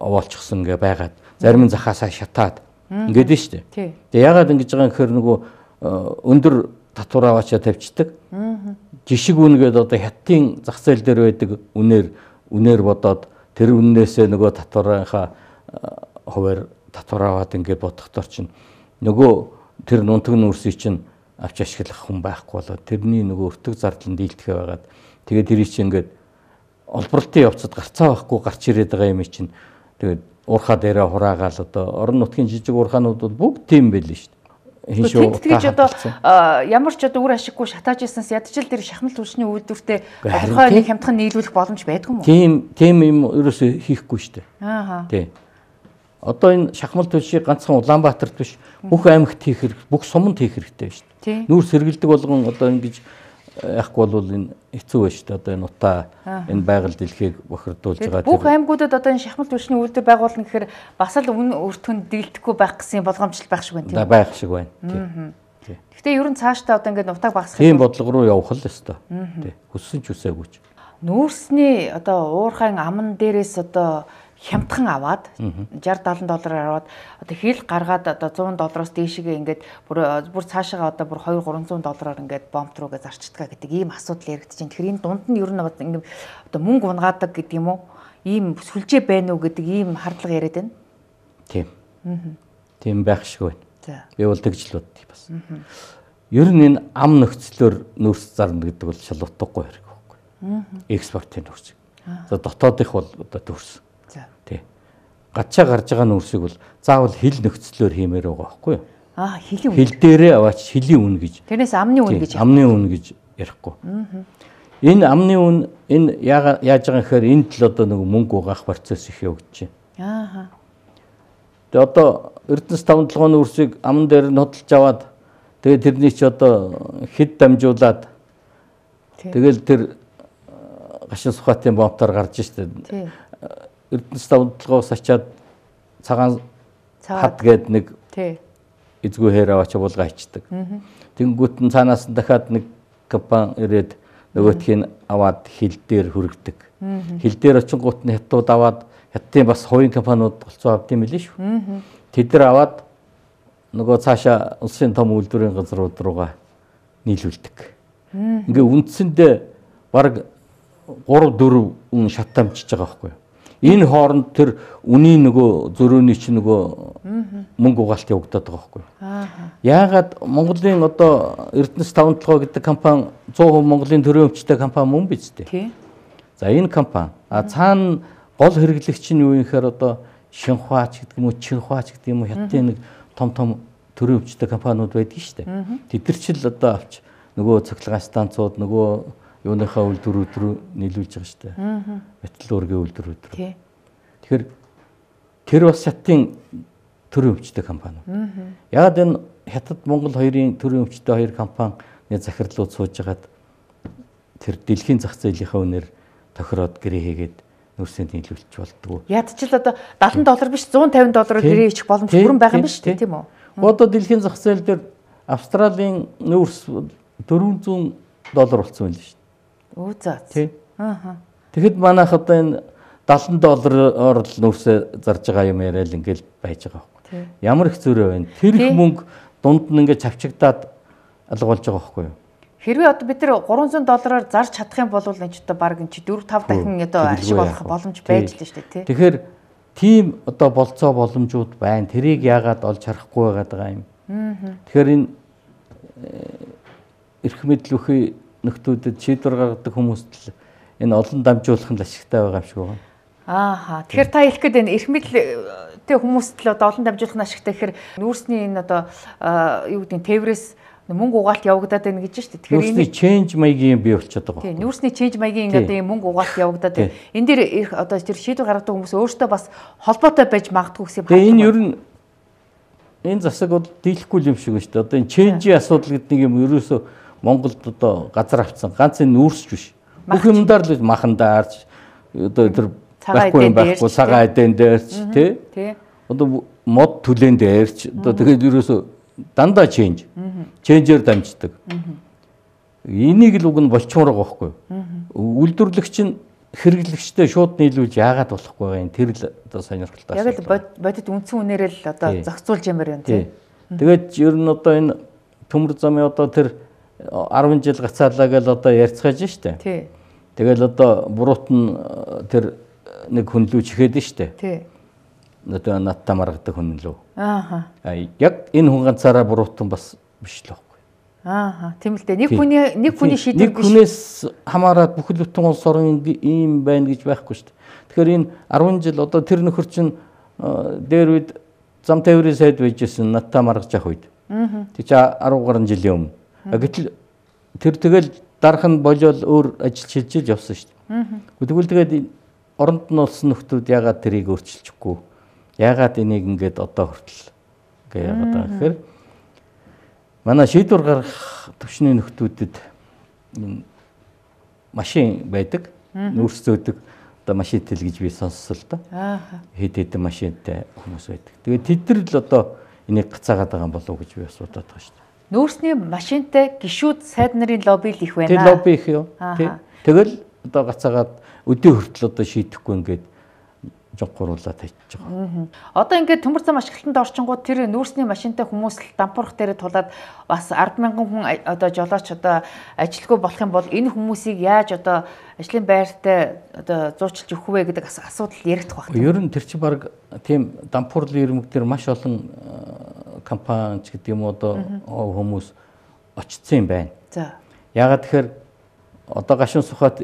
овоолчихсон ингээ байгаад зарим нь захаасаа шатаад ингээд нь штэ. Тэгээ ягаад ингэж байгаа юм гэхээр нөгөө э, өндөр татвар аваачаа тавьчихдаг. Жишг үнгээд одоо хятадын зах зээл дээр байдаг үнээр үнээр бодоод тэр үннээсээ нөгөө татварынхаа хуваар татвар аваад ингээд бодохдоор чинь нөгөө тэр нунтаг нүрсийг чинь авч ашиглах хүн байхгүй болоод тэрний нөгөө өртөг зардал нь дийлдэхээ байгаад тэгээд тэрий чинь ингээд олборлтын явцад гарцаа байхгүй гарч ирээд байгаа юм чинь тэгээд уурхаа дээрээ хураагаал одоо орон нутгийн жижиг уурхаанууд бол бүгд тийм байл шүү дээ. Хин шүү. Тэгж одоо ямар ч одоо үр ашиггүй шатааж ирсэнс ядчил дээр шахмал түлшний үйлдвэртээ олонхоо нэг хямдхан нийлүүлэх боломж байдгүй юм уу? Тийм тийм юм ерөөсөө хийхгүй шүү дээ. Аа. Тийм. Одоо энэ шахмал төлшийг ганцхан Улаанбаатарт биш бүх аймагт хийх хэрэг, бүх суманд хийх хэрэгтэй шүү дээ. Нүүр сэргэлдэг болгон одоо ингэж э, яахгүй бол энэ хэцүү байна шүү дээ. Одоо энэ утаа энэ байгаль дэлхийг бохирдуулж байгаа. Бүх аймагуудад одоо энэ шахмал төлшний үйлдэл байгуулна гэхээр бас л өмнө өртөнд дийлдэхгүй байх гэсэн болгоомжтой байх шиг байна тийм. Байх шиг байна. Тийм. Гэхдээ ер нь цаашдаа одоо ингээд нутаг багсах юм бодлого руу явах л ёстой. Тий. Хүссэн ч үсээгүйч. Нүүрсний одоо уурхайн аман дээрээс одоо хямдхан аваад 60 70 доллараар аваад одоо хил гаргаад одоо 100 доллароос дээшгээ ингээд бүр бүр цаашаага одоо бүр 2 300 доллараар ингээд бомт руугаа зарчдаг гэдэг ийм асуудал яригдаж байна. Тэгэхээр энэ дунд нь ер нь ингээд одоо мөнгө унгаадаг гэдэг юм уу? Ийм сүлжээ байна уу гэдэг ийм хардлага яриад байна. Тийм. Аа. Тийм байх шиг байна. За. Би бол тэгж л боддгийг бас. Аа. Ер нь энэ ам нөхцлөөр нөөц зарна гэдэг бол шалгуутгагүй хэрэг байхгүй. Экспортын нөхцөл. За дотоодынх бол одоо төрсөн. Тий. Гацаа гарч байгаа нүрсийг бол заавал хил нөхцлөөр хиймээр байгаа байхгүй юу? Аа, хилийн үн. Хил дээрээ аваач хилийн үн гэж. Тэрнээс амны үн гэж. Амны үн гэж ярихгүй. Энэ амны үн энэ яаж байгаа гэхээр энд л одоо нэг мөнгө угаах процесс их явагдаж байна. Аа. Тэгээ одоо Эрдэнэс 5 толгойн үрсийг аман дээр нь хөдөлж аваад тэгээ тэрний чи одоо хэд дамжуулаад тэгэл тэр э, гашин сухатын бомбтаар гарч штэ. Эрдэнэс давталгаас очиад цагаан хад гээд нэг эзгүй хэр аваач булгаа ичдэг. Тэнгүүт нь цаанаас нь дахиад нэг компани ирээд нөгөөтхийн аваад хил дээр хүргдэг. Хил дээр очингууд нь хятад аваад хятадын бас хувийн компаниуд болцоо авдсан мөлий шүү. Тэд нар аваад нөгөө цаашаа улсын том үйлдвэрийн газрууд руугаа нийлүүлдэг. Ингээ үндсэндээ баг 3 4 шат тамчиж байгаа байхгүй юу? энэ хооронд тэр үнийн нөгөө зөрөөний чинь нөгөө мөнгө угаалт явагдаад байгаа байхгүй. Яагаад Монголын одоо Эрдэнэс 5-7 гэдэг компани 100% Монголын төрийн өвчтэй компани мөн биз дээ. За энэ компани а цаана гол хэрэглэгч нь юу юмхээр одоо Шинхуач гэдэг юм уу, Чинхуач гэдэг юм уу хятадын нэг том том төрийн өвчтэй компаниуд байдаг шүү дээ. Тэд нар ч л одоо авч нөгөө цахилгаан станцууд нөгөө юуныхаа үлдвэр өдрөө нийлүүлж байгаа шүү дээ. Аа. Металлургийн үлдвэр өдрөө. Тий. Тэгэхээр тэр бас хятадын төрийн өвчтэй компани. Аа. Яг энэ хятад Монгол хоёрын төрийн өвчтэй хоёр компани захирлууд суужгаад тэр дэлхийн зах зээлийнхаа үнээр тохироод гэрээ хийгээд нөөсөнд нийлүүлж болдгоо. Яд ч л одоо 70 доллар биш 150 доллараар гэрээ хийчих боломж бүрэн байгаа юм ба шүү дээ тийм үү? Одоо дэлхийн зах зээл дээр Австралийн нөөс 400 доллар болсон байл шүү Үу заа. Тий. Ааха. Тэгэхэд манайх одоо энэ 70 доллараар л нүрсээ зарж байгаа юм яриа л ингээл байж байгаа байхгүй. Ямар их зөрөө байна. Тэр их мөнгө дунд нь ингээд чавчагдаад алга болж байгаа байхгүй юу? Хэрвээ одоо бид нэр 300 доллараар зарж чадах юм бол энэ ч одоо баг энэ 4 5 дахин одоо ашиг олох боломж байж л шүү дээ тий. Тэгэхээр тийм одоо болцоо боломжууд байна. Тэрийг яагаад олж харахгүй байгаа юм. Тэгэхээр энэ э, эрх мэдлүүхий нөхдүүдэд шийдвэр гаргадаг хүмүүст л энэ олон дамжуулах нь л ашигтай байгаа юм шиг байна. Ааха. Тэгэхээр та хэлэх гээд байна. Эрхмэл тэг хүмүүст л одоо олон дамжуулах нь ашигтай гэхээр нүүрсний энэ одоо юу гэдэг нь тээврээс мөнгө угаалт явагдаад байна гэж шүү дээ. Тэгэхээр энэ нүүрсний change маягийн бий болчиход байгаа. Тийм, нүүрсний change маягийн одоо юм мөнгө угаалт явагдаад байна. Энд дэр одоо тэр шийдвэр гаргадаг хүмүүс өөртөө бас холбоотой байж магадгүй гэсэн юм байна. Тэгээ энэ ер нь энэ засаг бол дийлэхгүй юм шиг байна шүү дээ. Одоо энэ change-ийн асуудал гэдэг нэг юм ерөөсөө Монголд одоо газар авцсан ганц энэ нүүрсч биш. Бүх юмдаар л махандаарч одоо тэр байхгүй байхгүй цагаан эдэн дээрч тий. Одоо мод түлэн дээрч одоо тэгээд ерөөсө дандаа change. Change-ээр дамждаг. Энийг л уг нь болчмор байгаа байхгүй. Үйлдвэрлэгч нь хэрэглэгчтэй шууд нийлүүлж яагаад болохгүй вэ? Тэр л одоо сонирхолтой. Яг л бодит үндсэн үнээрээ л одоо зохицуулж ямар юм тий. Тэгээд ер нь одоо энэ төмөр замын одоо тэр 10 жил гацаалаа гэл одоо ярьцгааж штэ. Тий. Тэгэл одоо буруут нь э, тэр э, нэг хүнлүү чихээд штэ. Тий. Одоо надтай маргадаг хүнлүү. Ааха. Яг энэ хүн ганцаараа буруутан бас биш л байхгүй. Ааха. Тийм л дээ. Нэг хүний нэг хүний шийдвэр биш. Нэг хүнээс хамаарат бүхэл бүтэн улс орон ийм байна гэж байхгүй штэ. Тэгэхээр энэ 10 жил одоо тэр нөхөр чинь э, дээр үед зам тээврийн сайд байжсэн надтай маргаж явах үед. Аа. Тэг чи 10 гаруй жилийн өмнө. Гэтэл тэр тэгэл дарах нь болол өөр ажил шилжилж явсан шүү дээ. Тэгвэл тэгээд оронд нь олсон нөхдүүд ягаад тэрийг өөрчилчихгүй? Ягаад энийг ингээд одоо хүртэл ингээ яагаад байгаа гэхээр манай шийдвэр гаргах төвчний нөхдүүдэд машин байдаг, нөөцөөдөг одоо машин тэл гэж би сонссон л да. Хэд хэдэн машинтай хүмүүс байдаг. Тэгээд тэд нар л одоо энийг гацаагаад байгаа юм болов уу гэж би асуудаг байгаа шүү дээ нөөцний машинтай гişүүд сайд нарын лобби л их байна. Тэр лобби их юу? Тий. Тэгэл одоо гацаагаад өдөө хүртэл одоо шийдэхгүй ингээд жоггууруулаад тавьчихж байгаа. Одоо ингээд төмөр зам ашиглалтанд орчингууд тэр нөөцний машинтай хүмүүс л дампуурх дээр тулаад бас 10 мянган хүн одоо жолооч одоо ажилгүй болох юм бол энэ хүмүүсийг яаж одоо ажлын байртай одоо зуучилж өгөх вэ гэдэг асуудал яригдах байна. Ер нь тэр чинь баг тийм дампуурлын ирмэг дээр маш олон компанич гэдэг юм уу одоо хүмүүс очсон юм байна. За. Ягаад тэгэхээр одоо гашин сухат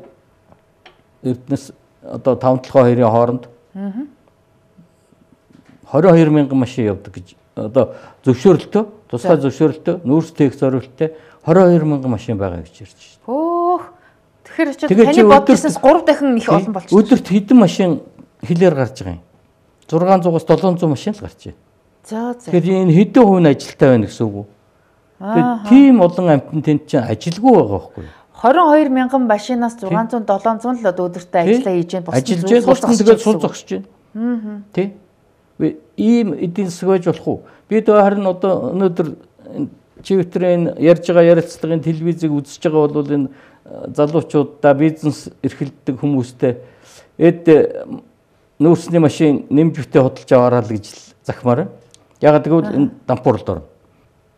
Эрдэнэс одоо таван толгой хоёрын хооронд 22 мянган машин явдаг гэж одоо зөвшөөрлөлтөө тусгай зөвшөөрлөлтөө нүүрс тех зориулттай 22 мянган машин байгаа гэж ярьж байна. Хөөх. Тэгэхээр очиод таны бодлоснаас 3 дахин их олон болчихсон. Өдөрт хэдэн машин хилээр гарч байгаа юм? 600-аас 700 машин л гарч байна. За за. Тэгэхээр энэ хэдэн хувийн ажилтаа байна гэсэн үг үү? Тэгээд тийм олон амьтан тэнд чинь ажилгүй байгаа байхгүй юу? 22 мянган машинаас 600 700 л өдөртөө ажиллаа хийж байна. Ажиллаж байгаа болсон тэгээд сул зогсож байна. Аа. Тэ. Ийм эдийн засаг байж болох уу? Бид харин одоо өнөөдөр чивтрийн ярьж байгаа ярилцлагын телевизийг үзэж байгаа бол энэ э, залуучуудаа бизнес эрхэлдэг хүмүүстэй эд э, нүүрсний машин нэмжвтэй хөдөлж аваараа л гэж захмаар байна. Ягаад гэвэл энэ дампууралд орно.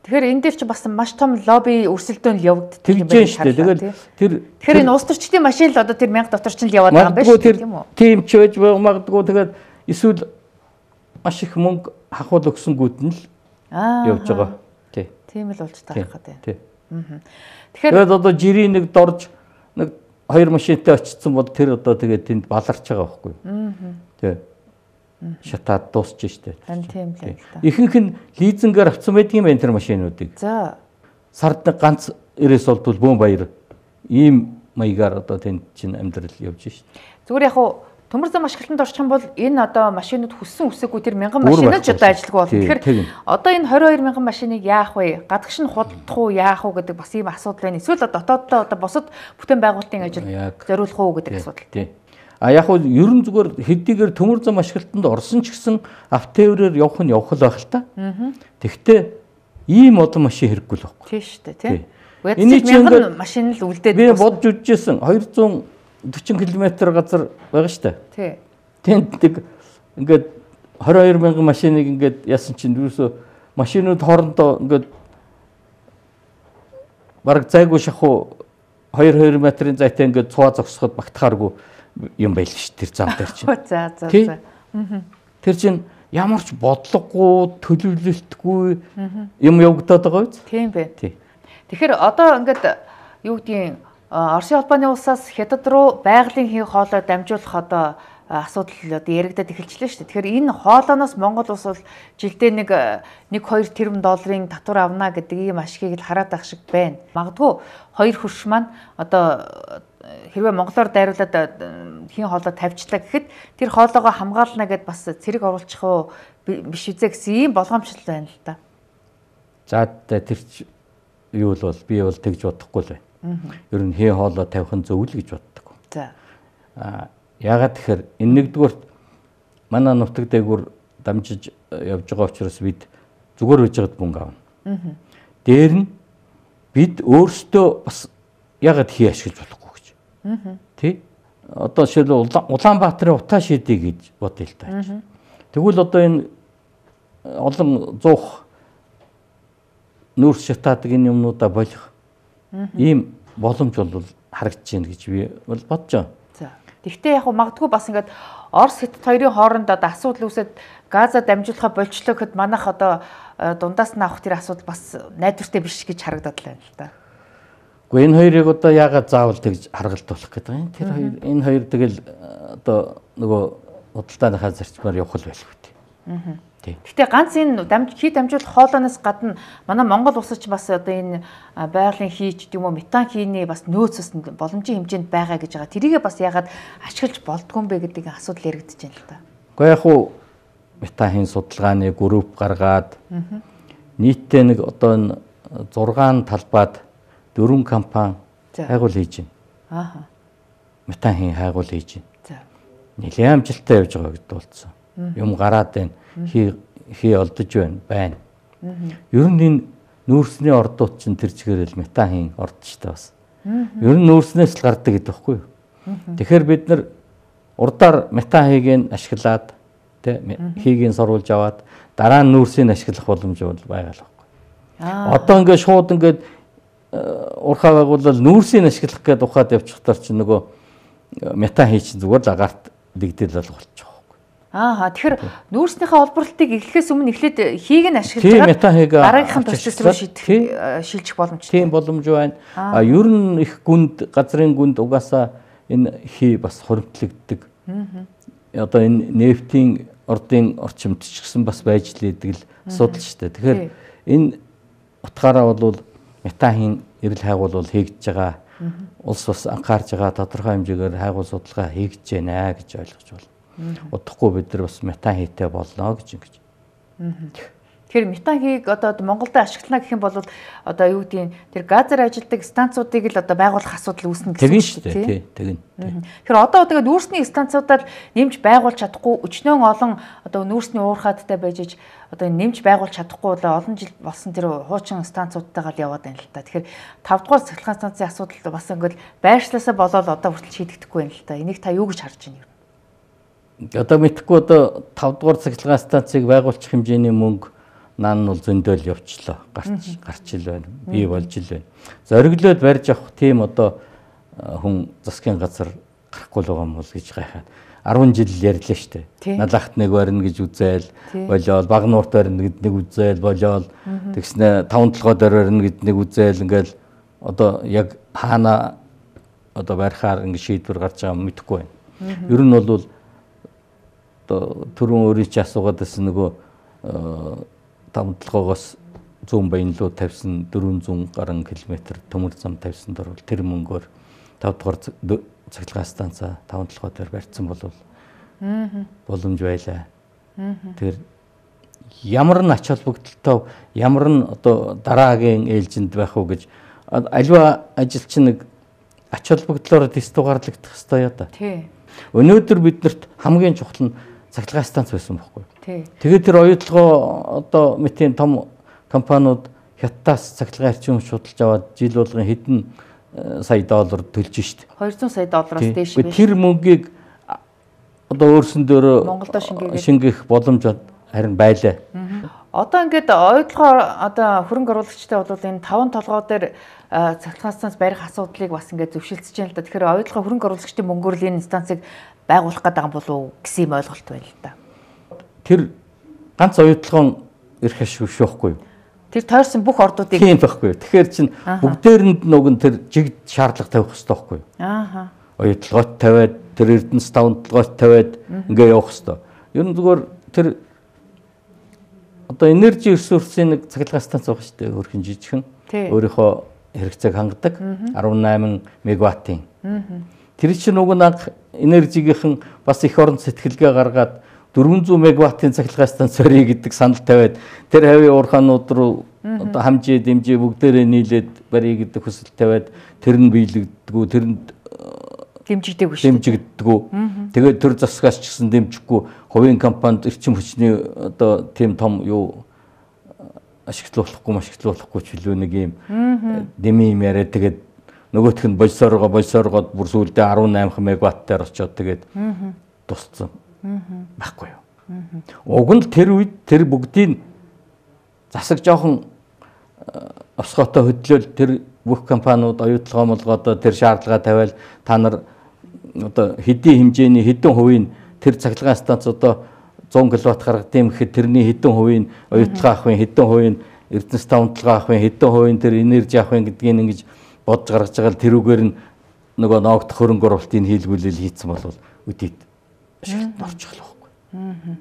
Тэгэхээр энэ дээр ч бас маш том лобби өрсөлдөөн л явагддаг юм байна шүү дээ. Тэгэл тэр Тэгэхээр энэ улс төрчдийн машин л одоо тэр 1000 дотор ч л яваад байгаа юм байна шүү дээ, тийм үү? Тийм ч байж магадгүй тэгээд эсвэл маш их мөнгө хахуул өгсөнгүүд нь л явж байгаа. Тий. Тийм л болж тарах гэдэг. Тий. Тэгэхээр тэгээд одоо жирийн нэг дорж нэг хоёр машинтай очсон бол тэр одоо тэгээд тэнд баларч байгаа байхгүй юу? Тий шатаад дуусч штэ. Харин тийм л да. Ихэнх нь лизингээр авсан байдгийн байна тэр машинуудыг. За. Сард нэг ганц ирээс болтвол бөөм баяр ийм маягаар одоо тэнд чинь амьдрал явж штэ. Зүгээр яг хуу Төмөрсөн ашиглалтанд орчих юм бол энэ одоо машинууд хүссэн үсэггүй тэр 1000 машин ч одоо ажилгүй болно. Тэгэхээр одоо энэ 22000 машиныг яах вэ? Гадагш нь худалдах уу, яах уу гэдэг бас ийм асуудал байна. Эсвэл дотоодлоо одоо бусад бүтээн байгуулалтын ажил зориулах уу гэдэг асуудал. Тийм. А яг уу ерөн зүгээр хэдийгээр төмөр зам ашиглалтанд орсон ч гэсэн автоэврээр явах нь явах л байх л та. Тэгвэл ийм олон машин хэрэггүй л байхгүй. Тийм шүү дээ, тийм. Энийг мянган машин л үлдээд би бодж үжижсэн 240 км газар байгаа шүү дээ. Тий. Тэнд нэг ингээд 22 мянган машиныг ингээд яасан чинь юусо машинууд хоорондоо ингээд бараг зайгүй шаху 2 2 метрийн зайтай ингээд цуваа зогсоход багтахааргүй юм байл ш тэр зам дээр чинь. За за за. Тэр чинь ямар ч бодлогогүй, төлөвлөлтгүй юм явагдаад байгаа биз? Тийм бай. Тэгэхээр одоо ингээд э, юу гэдгийг э, Оросын холбооны улсаас хятад руу байгалийн хий хоолой дамжуулах одоо э, асуудал одоо яригдаад эхэлчихлээ шүү дээ. Тэгэхээр энэ хоолооноос Монгол улс бол жилдээ нэг 1-2 тэрбум долларын татвар авна гэдэг ийм ашигыг л хараад байх шиг байна. Магадгүй хоёр хөрш маань одоо хэрвээ монголоор дайруулад хин хоолоо тавьчлаа гэхэд тэр хоолоогоо хамгаална гэд бас цэрэг оруулчих уу биш үзээ гэсэн ийм болгоомжтой байна л да. За тэр юу л бол би бол тэгж бодохгүй л байна. Ер нь хин хоолоо тавих нь зөв л гэж боддог. За. А ягаад тэгэхээр энэ нэгдүгээр манай нутаг дээгүүр дамжиж э, явж байгаа учраас бид зүгээр үж яад мөнгө авна. Дээр нь бид өөрсдөө бас ягаад хий ашиглаж болохгүй Тэ? Одоо жишээлбэл Улаанбаатарын утаа шидэ гэж бодъё л таач. Тэгвэл одоо энэ э, олон зуух нүүрс шатаадаг энэ юмнуудаа болох ийм боломж бол харагдаж байна гэж би бол бодож байна. Тэгвэл яг магадгүй бас ингээд Орос Хятад хоёрын хооронд одоо асуудал үүсэд Газа дамжуулахаа болчлоо гэхэд манайх одоо э, дундаас нь авах тэр асуудал бас найдвартай биш гэж харагдаад байна л да. Гэхдээ энэ хоёрыг одоо яагаад заавал тэгж харгалт болох гэдэг юм. Тэр хоёр энэ хоёр тэгэл э, одоо нөгөө худалдааныхаа зарчмаар явах л байлгүй тий. Аа. Гэхдээ ганц энэ дамж хий дамжуулах хоолооноос гадна манай Монгол улсад ч бас одоо энэ байгалийн хийч гэдэг юм уу метан хийний бас нөөц бас боломжийн хэмжээнд байгаа гэж байгаа. Тэрийгээ бас ягаад ашиглаж болдгүй юм бэ гэдэг асуудал яригдэж байна л та. Уу яг хуу метан хийн судалгааны групп гаргаад нийтдээ нэг одоо энэ 6 талбаад дөрвөн компани хайгуул хийж байна. Аа. Метан хийн хайгуул хийж байна. За. Нилээ амжилттай явж байгаа гэдээ болцсон. Юм гараад байна. Хий хий олдож байна. Байна. Ер нь энэ нүүрсний ордууд чинь тэр чигээрэл метан хийн орд ч та бас. Ер нь нүүрснээс л гардаг гэдэг байхгүй юу? Тэгэхээр бид нар урдаар метан хийгийг ашиглаад тэ хийгийг сурулж аваад дараа нь нүүрсийг ашиглах боломж бол байгаа л байна. Одоо ингээд шууд ингээд урхаа байгуулал нүүрсийг ашиглах гээд ухаад явчихтаар чинь нөгөө э, мета хийчин зүгээр л агаарт дэгдэл бол болчих. Аа тэгэхээр нүүрснийхээ олборлтыг эхлэхээс өмнө эхлээд хийг нь ашиглаж дараагийнхан төслөс рүү шийдэх э, шилжих боломжтой. Тийм боломж байна. А ер нь их гүнд газрын гүнд угаасаа энэ хий бас хоригдлогддог. Одоо энэ нефтийн ордын орчимд ч гэсэн бас байж лээдэг л асуудал шүү дээ. Тэгэхээр энэ утгаараа бол метахийн эрэл хайгуул хийгдэж байгаа. Улс бас анхаарж байгаа тодорхой хэмжээгээр хайгуул судалгаа хийгдэж байна гэж ойлгож байна. Удахгүй бид нар бас метан хийтэй болно гэж ингэж. Тэгэхээр метанхийг одоо Монголд ашиглана гэх юм бол одоо юу гэдэг нь тэр газар ажилдаг станцуудыг л одоо байгуулах асуудал үүснэ гэсэн үг шүү дээ. Тий, тэгнь. Тэгэхээр одоо тэгээд нүүрсний станцуудаар нэмж байгуулж чадахгүй өчнөө олон одоо нүүрсний уурхаадтай байж одоо нэмж байгуулж чадахгүй олон жил болсон тэр хуучин станцуудтайгаар яваад байна л та. Тэгэхээр 5 дугаар цахилгаан станцын асуудал бас ингээд байршлаасаа болоод одоо хүртэл шийдэгдэхгүй байна л та. Энийг та юу гэж харж байна юм? Одоо мэдхгүй одоо 5 дугаар цахилгаан станцыг байгуулах хэмжээний мөнгө нан нь бол зөндөөл явчлаа. Гарч гарч ил байна. Бий болж ил байна. Зориглоод барьж авах тийм одоо хүн засгийн газар гарахгүй л байгаа юм бол гэж гайхаад 10 жил ярьлаа шүү дээ. Налахт нэг барина гэж үзээл, болол баг нуурт барина гэд нэг үзээл, болол тэгснэ таван толгой дээр барина гэд нэг үзээл ингээл одоо яг хаана одоо барихаар ингэ шийдвэр гарч байгаа мэдэхгүй байна. Ер нь бол одоо төрөн өөрийн чи асуугаад байсан нөгөө давталгаогоос зүүн баянлуу тавьсан 400 гаруй километр төмөр зам тавьсан дор тэр мөнгөөр 5 дугаар цахилгаан станца 5 толгой дээр барьсан болвол боломж байлаа. Тэр ямар н ач холбогдолтой ямар н одоо дараагийн ээлжинд байх уу гэж альва ажилч нэг ач холбогдлоор тест дугаарлагдах хэвээр да. Өнөөдөр биднэрт хамгийн чухал нь цахилгаан станц байсан байхгүй юу? Тэгээд тэр оюутлогоо одоо мэтийн том компаниуд хятадаас цахилгаан эрчим хүч судалж аваад жил болгон хэдэн э, сая доллар төлж штт. 200 сая доллараас дээш биш. Тэр мөнгийг одоо өөрсөндөө шингээх боломж харин байлаа. Одоо ингээд ойдлогоо одоо хөрөнгө оруулагчтай бол энэ таван толгоо дээр э, цахилгаанаас барих асуудлыг бас ингээд зөвшөлдөж байна л да. Тэгэхээр ойдлогоо хөрөнгө оруулагчдын мөнгөөр л энэ инстанцыг байгуулах гэдэг юм болов уу гэсэн юм ойлголт байна л да тэр ганц оюутлогон ирэх ашиг биш байхгүй юу? Тэр тойрсон бүх ордуудыг тийм байхгүй юу? Тэгэхээр чин бүгдээрэнд нөгөө тэр жиг шаардлага тавих хэрэгтэй байхгүй юу? Ааха. Оюутлогоот тавиад тэр эрдэнэс тавталгоот тавиад ингээ явах хэрэгтэй. Ер нь зүгээр тэр одоо энержи ресурсын нэг цахилгаан станц байгаа шүү дээ. Өөрхөн жижигхэн. Өөрийнхөө хэрэгцээг хангадаг 18 мегаваттын. Тэр чинь уг нь анх энержигийнхэн бас их орон сэтгэлгээ гаргаад 400 мегаваттын цахилгаан станц өрье гэдэг санал тавиад тэр хавийн уурхаанууд руу одоо хамжээ дэмжээ бүгдээрээ нийлээд барья гэдэг хүсэл тавиад тэр нь биелэгддэггүй тэрэнд дэмжигдэггүй шүү. Дэмжигддэггүй. Тэгээд төр засгаас ч гэсэн дэмжихгүй хувийн компанид эрчим хүчний одоо тийм том юу э, ашиглуулахгүй ашиглуулахгүй ч билүү нэг юм э, дэмий юм яриад тэгээд нөгөөх нь болсоорго болсооргоод бүр сүүлдээ 18 мегаваттаар очоод тэгээд тусцсан байхгүй юу. Уг нь тэр үед тэр бүгдийг засаг жоохон өсгөөтэй э, хөдлөөл тэр бүх компаниуд оюутлогоо молгоо одоо тэр шаардлага тавиал та нар одоо хэдийн хэмжээний хэдэн хувийн тэр цахилгаан станц одоо 100 кВт гаргад юм гэхэд тэрний хэдэн хувийн оюутлогоо авахын хэдэн хувийн эрдэнэс тавталгаа авахын хэдэн хувийн тэр энержи авахын гэдгийг ингэж бодж гаргаж байгаа л тэрүүгээр нь нөгөө ноогдох хөрөнгө оруулалтыг хийлгүүлэл хийцэн болвол үдээд шилд орчихлоо байхгүй.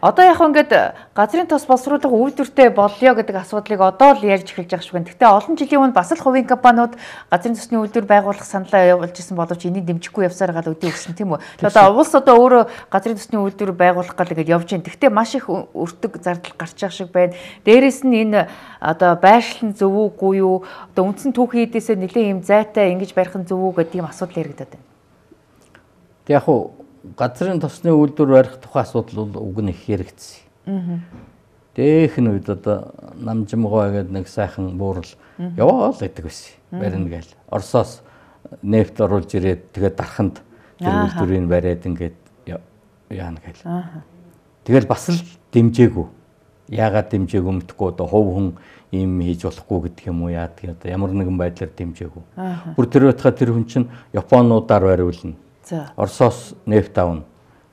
Одоо яг ингээд э, газрын тос боловсруулах үйлдвэртэй болё гэдэг асуудлыг одоо л ярьж эхэлж байгаа шүү гэн. Гэтэ олон жилийн өмнө бас л хувийн компаниуд газрын тосны үйлдвэр байгуулах саналаа явуулж исэн боловч энийг дэмжихгүй явсаар гал өдөө өгсөн тийм үү. Одоо улс одоо өөрөө газрын тосны үйлдвэр байгуулах гал ингэж явж байна. Гэтэ маш их өртөг зардал гарч явах шиг байна. Дээрээс нь энэ э, одоо байршил нь зөв үгүй юу? Одоо үндсэн түүхий эдээсээ нэлээд юм зайтай ингэж барих нь зөв үү гэдэг ийм асуудал яригадаад байна. Тэг яг хуу газрын тосны үйлдвэр барих тухай асуудал бол уг нь их хэрэгцсэн. Дээх нь үед одоо намжимгоо гэдэг нэг сайхан буурал яваал гэдэг байсан. Барин гээл. Оросоос нефт оруулж ирээд тэгээд дарханд тэр үйлдвэрийг бариад ингээд яана гээл. Тэгэл бас л дэмжээгүй. Яагаад дэмжээгүй мэдхгүй одоо хов хүн ийм хийж болохгүй гэдэг юм уу яадаг одоо ямар нэгэн байдлаар дэмжээгүй. Бүр тэр байтхаа тэр хүн чинь японуудаар байруулна. Оросоос нефть авна.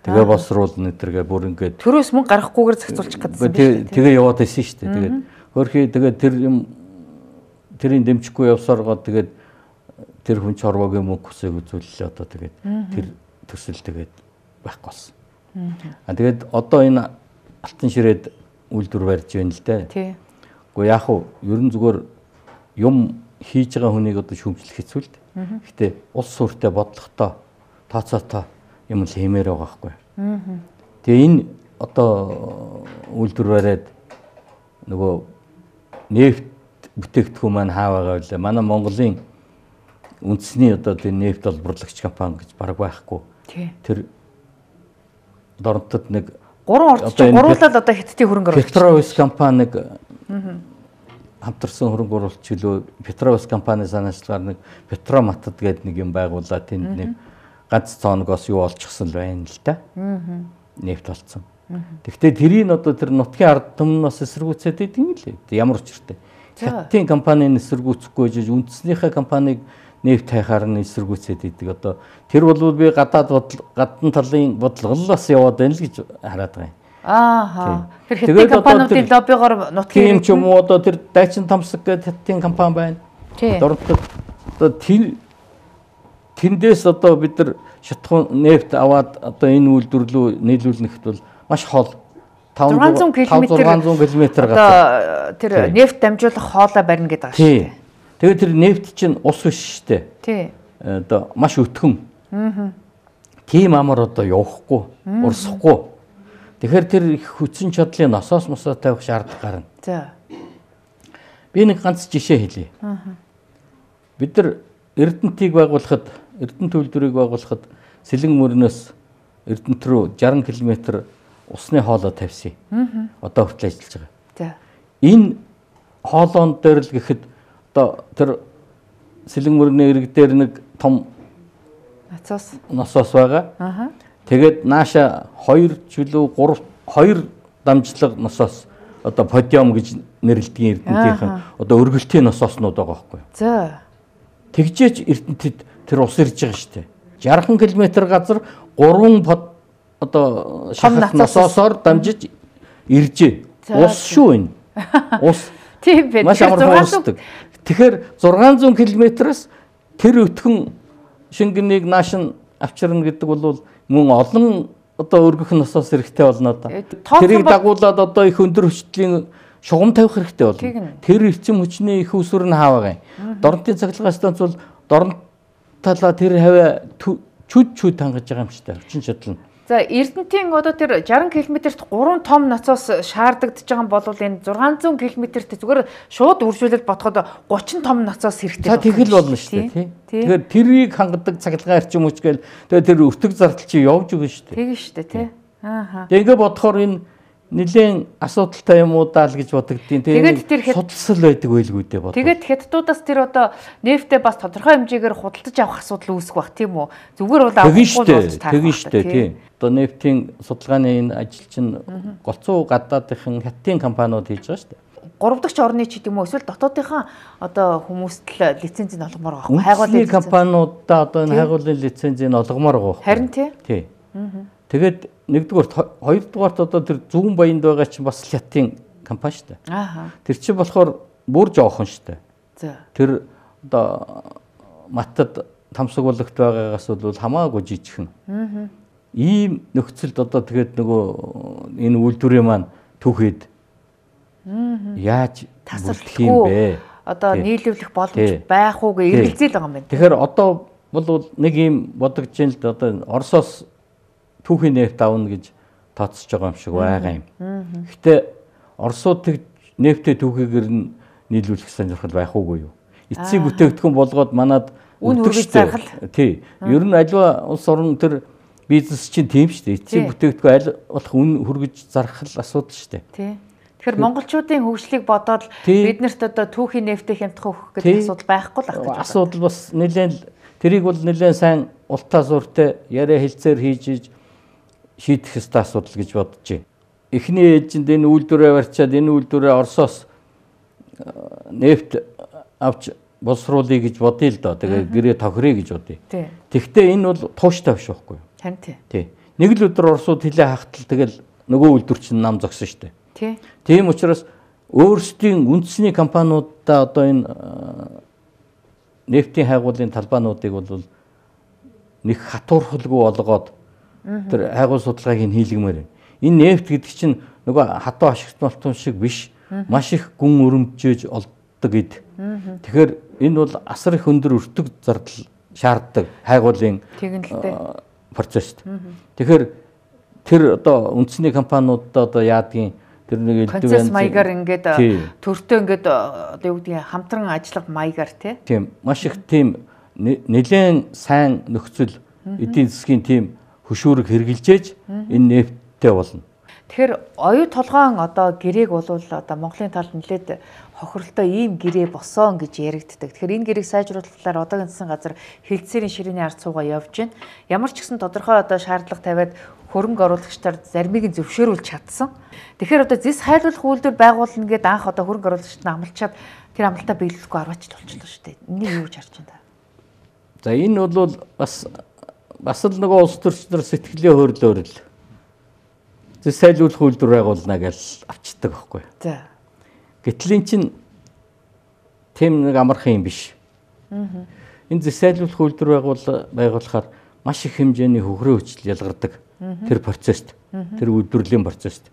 Тэгээ болсруул нэтргээ бүр ингээд төрөөс мөнгө гарахгүйгээр зохицуулчих гэсэн тийм. Тэгээ яваад байсан шүү дээ. Тэгээд хөрхий тэгээд тэр юм тэрийг дэмжихгүй явсаар гоо тэгээд тэр хүн ч орвогийн мөнгө хүсээг үзүүллээ одоо тэгээд тэр төсөл тэгээд байхгүй болсон. Аа тэгээд одоо энэ алтан ширээд үйлдвэр барьж байна л дээ. Тий. Уу яг уу ерэн зүгээр юм хийж байгаа хүнийг одоо шүмжлэх хэцүү л дээ. Гэтэ улс өөртөө бодлоготой тооцоотой юм л хэмээр байгаа хгүй. Тэгээ энэ одоо үйлдвэр бариад нөгөө нефт бүтээгдэхүүн маань хаа байгаа вэ? Манай Монголын үндэсний одоо тэр нефт олборлагч компани гэж баг байхгүй. Тэр дорнтод нэг гурван орчим гурвуулаад одоо хятадын хөрөнгө оруулалт. Petrovus компани нэг хамтарсан хөрөнгө оруулалт чөлөө Petrovus компани санаачлагаар нэг Petro Matad гэдэг нэг юм байгууллаа тэнд нэг ганц цооног бас юу олчихсан л байна л да. Аа. Нефт болсон. Тэгвэл тэрийг одоо тэр нутгийн ард түмэн бас эсэргүүцээд идэв лээ. Ямар учиртай. Хятадын компанийн эсэргүүцэхгүй жиж үндэснийхээ компанийг нефт хайхаар нь эсэргүүцээд идэг. Одоо тэр бол би гадаад гадны талын бодлогол бас яваад байна л гэж хараад байгаа юм. Аа. Тэр хятадын компаниудын лоббигоор нутгийн юм ч юм уу одоо тэр дайчин томсг гэдэг хятадын компани байна. Тийм. Дордод одоо тэр тэндээс одоо бид нар шатхуун нефт аваад одоо энэ үйлдвэрлэлөө нийлүүлнэхэд бол маш хол 500 км 600 км гэдэг. Одоо тэр нефт дамжуулах хоолой барина гэдэг ааш шүү дээ. Тэгээ тэр нефт чинь ус биш шүү дээ. Тий. Э, одоо маш өтгөн. Аа. Тийм амар одоо явахгүй, урсахгүй. Тэгэхээр тэр их хүчин чадлын носоос мосоо тавих шаардлага гарна. За. Би нэг ганц жишээ хэлье. Аа. Бид нар Эрдэнтийг байгуулахад Эрдэнэ төвлөрийг байгуулахад Сэлэн мөрнөөс Эрдэнэт рүү 60 км усны хоолой тавьсан. Одоо хүртэл ажиллаж байгаа. За. Энэ хоолоон дээр л гэхэд одоо тэр Сэлэн мөрний ирэг дээр нэг том нацос носоос байгаа. Аха. Тэгээд нааша 2 жилүү 3 2 дамжлага носоос одоо подиум гэж нэрлэдэг Эрдэнэтийн одоо өргөлтийн носооснууд байгаа байхгүй юу? За. Тэгжээч Эрдэнэтэд тэр ус ирж байгаа шүү дээ. 60 км газар гурван под одоо шахалт носоосоор дамжиж иржээ. Ус шүү энэ. Ус. *laughs* Тийм байх. Маш амар уусдаг. Тэгэхээр 600 км-аас тэр өтгөн шингэнийг наашин авчирна гэдэг бол мөн олон одоо өргөх носоос хэрэгтэй болно да. Э, Тэрийг дагуулад одоо их өндөр хүчлийн шугам тавих хэрэгтэй болно. Тэр эрчим хүчний их усүр нь хааваа гэн. Доронтын цахилгаан станц бол доронт талаа тэр хаваа чүд чүд тангаж байгаа юм шүү дээ. Хүчин чадал нь. За Эрдэнтеийн одоо тэр 60 км-т 3 том ноцоос шаардагдж байгаа бол энэ 600 км-т зүгээр шууд үржүүлэл бодоход 30 том ноцоос хэрэгтэй. За тэгэл болно шүү дээ тий. Тэгэхээр тэрийг хангадаг цаглагаа арчим үчгээл тэгээ тэр өртөг зардал чи явж өгнө шүү дээ. Тэгнэ шүү дээ тий. Ааха. Тэгээ ингээд бодохоор энэ нэлээд асуудалтай юм уу даа л гэж бодогдtiin. Тэгээд тэр хэд судалсал байдаг байлгүй дээ бод. Тэгээд хэдтуудаас тэр одоо нефтээ бас тодорхой хэмжээгээр худалдаж авах асуудал үүсэх бах тийм үү? Зүгээр бол авахгүй болж таарах. Тэгэн штэ тийм. Одоо нефтийн судалгааны энэ ажил чинь голцоо гадаадынхан хятадын компаниуд хийж байгаа штэ. Гуравдагч орны ч гэдэм үү эсвэл дотоодынхан одоо хүмүүст л лицензийг олгомоор байгаа байхгүй. Хайгуулын компаниудаа одоо энэ хайгуулын лицензийг олгомоор байгаа. Харин тийм. Тийм. Аа. Тэгээд нэгдүгээр хоёрдугаарт одоо тэр зүүн баянд байгаа чинь бас латин компани шүү дээ. Аа. Тэр чинь болохоор бүр жоохон шүү дээ. За. Тэр одоо матад тамсагуулагт байгаагаас бол хамаагүй жижигхэн. Аа. Ийм нөхцөлд одоо тэгээд нөгөө энэ үйлдвэрийн маань түүхэд аа яаж тасрах юм бэ? Одоо нийлүүлэх боломж байх уугүй эргэлзээл байгаа юм байна. Тэгэхээр одоо бол нэг юм бодогдж ин л одоо Оросоос түүхийн нефт авна гэж тооцож байгаа юм шиг байгаа юм. Гэтэ Оросууд тэг нефтээ түүхийгээр нь нийлүүлэх сонирхол байх уугүй юу? Эцсийг бүтээгдэхүүн болгоод манад үн үргэлж зархал. Тий. Ер нь альва улс орн тэр бизнес чинь тийм шүү дээ. Эцсийг бүтээгдэхүүн аль болох үн хүргэж зархал асуудал шүү дээ. Тий. Тэгэхээр монголчуудын хөгжлийг бодоод бид нарт одоо түүхийн нефтээ хямдах хөх гэдэг асуудал байхгүй л ах гэж байна. Асуудал бас нэлээд тэрийг бол нэлээд сайн ултаа зуртай яриа хэлцээр хийж шийдэх ёстой асуудал гэж бодож байна. Эхний ээжинд энэ үйлдвэрээ барьчаад энэ үйлдвэрээ Оросоос э, нефт авч боловсруулъя гэж бодъё л доо. Тэгээ гэрээ тохирё гэж бодъё. Тэгвэл энэ бол тууштай биш байхгүй юу? Тань тий. Нэг л өдөр Оросууд хилээ хахтал тэгэл нөгөө үйлдвэр чинь нам зогсон шүү дээ. Тийм учраас өөрсдийн үндэсний компаниудаа одоо энэ э, нефтийн хайгуулын талбаануудыг бол нэг хатуурхалгүй олгоод Тэр хайгуул судалгааг нь хийлгэмээр байна. Энэ нефт гэдэг чинь нөгөө хатуу ашигт болтун шиг биш маш их гүн өрөмжөөж олддог гэд. Тэгэхээр энэ бол асар их өндөр өртөг зардал шаарддаг хайгуулын э, процессд. Тэгэхээр тэр одоо үндэсний компаниудад одоо яадгийн тэр нэг элдв концесс маягаар ингээд э, төртөө ингээд э, одоо юу гэдгийг хамтран ажиллах маягаар тий. Тийм маш их тийм нэлээд сайн нөхцөл эдийн засгийн тийм хөшүүрэг хэрглэжээж энэ нефттэй болно. Тэгэхээр оюу толгоон одоо гэрээг болвол одоо Монголын талд нэлээд хохирлтоо ийм гэрээ босон гэж яригддаг. Тэгэхээр энэ гэрээг сайжруулахлаар одоогийн засгийн газар хилцээрийн ширээний ард цуугаа явж байна. Ямар ч гэсэн тодорхой одоо шаардлага тавиад хөрөнгө оруулагчдаар заримыг нь зөвшөөрүүлж чадсан. Тэгэхээр одоо зис хайрлуулах үйлдвэр байгуулна гэдээ анх одоо хөрөнгө оруулагчд нь амлчаад тэр амлалтаа биелүүлэхгүй арвач толчлоо шүү дээ. Энийг юу гэж харж байна та? За энэ бол бас бас л нөгөө улс төрчдөр сэтгэлийн хөөрлөөр л зөв сайлуулах үйлдвэр байгуулна гэж авчдаг байхгүй. За. Гэтэл эн чинь тийм нэг амархан юм биш. Аа. Энэ зэсайлуулах үйлдвэр байгуул байгуулахаар маш их хэмжээний хөвгөрөө хүчил ялгардаг. Тэр процесст, тэр үйлдвэрлэлийн процесст.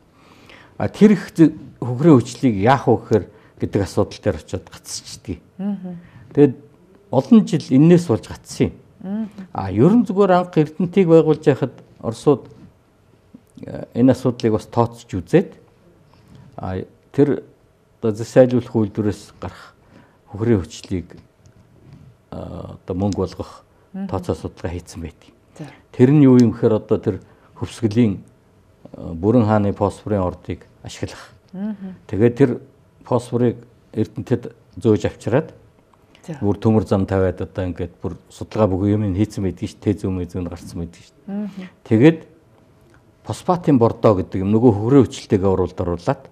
А тэр их хөвгөрөө хүчлийг яах вэ гэхээр гэдэг асуудал дээр очиод гацчихдгийг. Тэгээд олон жил энээс болж гацсан юм. А ерөн зүгээр анх эрдэнтийг байгуулж яхад Оросууд э, энэ асуудлыг бас тооцож үзээд а тэр одоо засайлуулах үйлдвэрээс гарах хөхрийн хүчлийг э, одоо мөнгө болгох тооцоо судалгаа хийцэн байдаг. Тэр нь юу юм гэхээр одоо тэр хөвсгөлийн э, бүрэн хааны фосфорын ордыг ашиглах. Тэгээд тэр фосфорыг эрдэнтэд зөөж авчираад Бүр төмөр зам тавиад одоо ингээд бүр судалгаа бүх юм хийцэн байдгийг шүү. Тэ зүүн мэзүүнд гарцсан байдгийг шүү. Тэгээд фосфатын бордоо гэдэг юм нөгөө хөгрөө хүчлтэйгээ оруулд оруулаад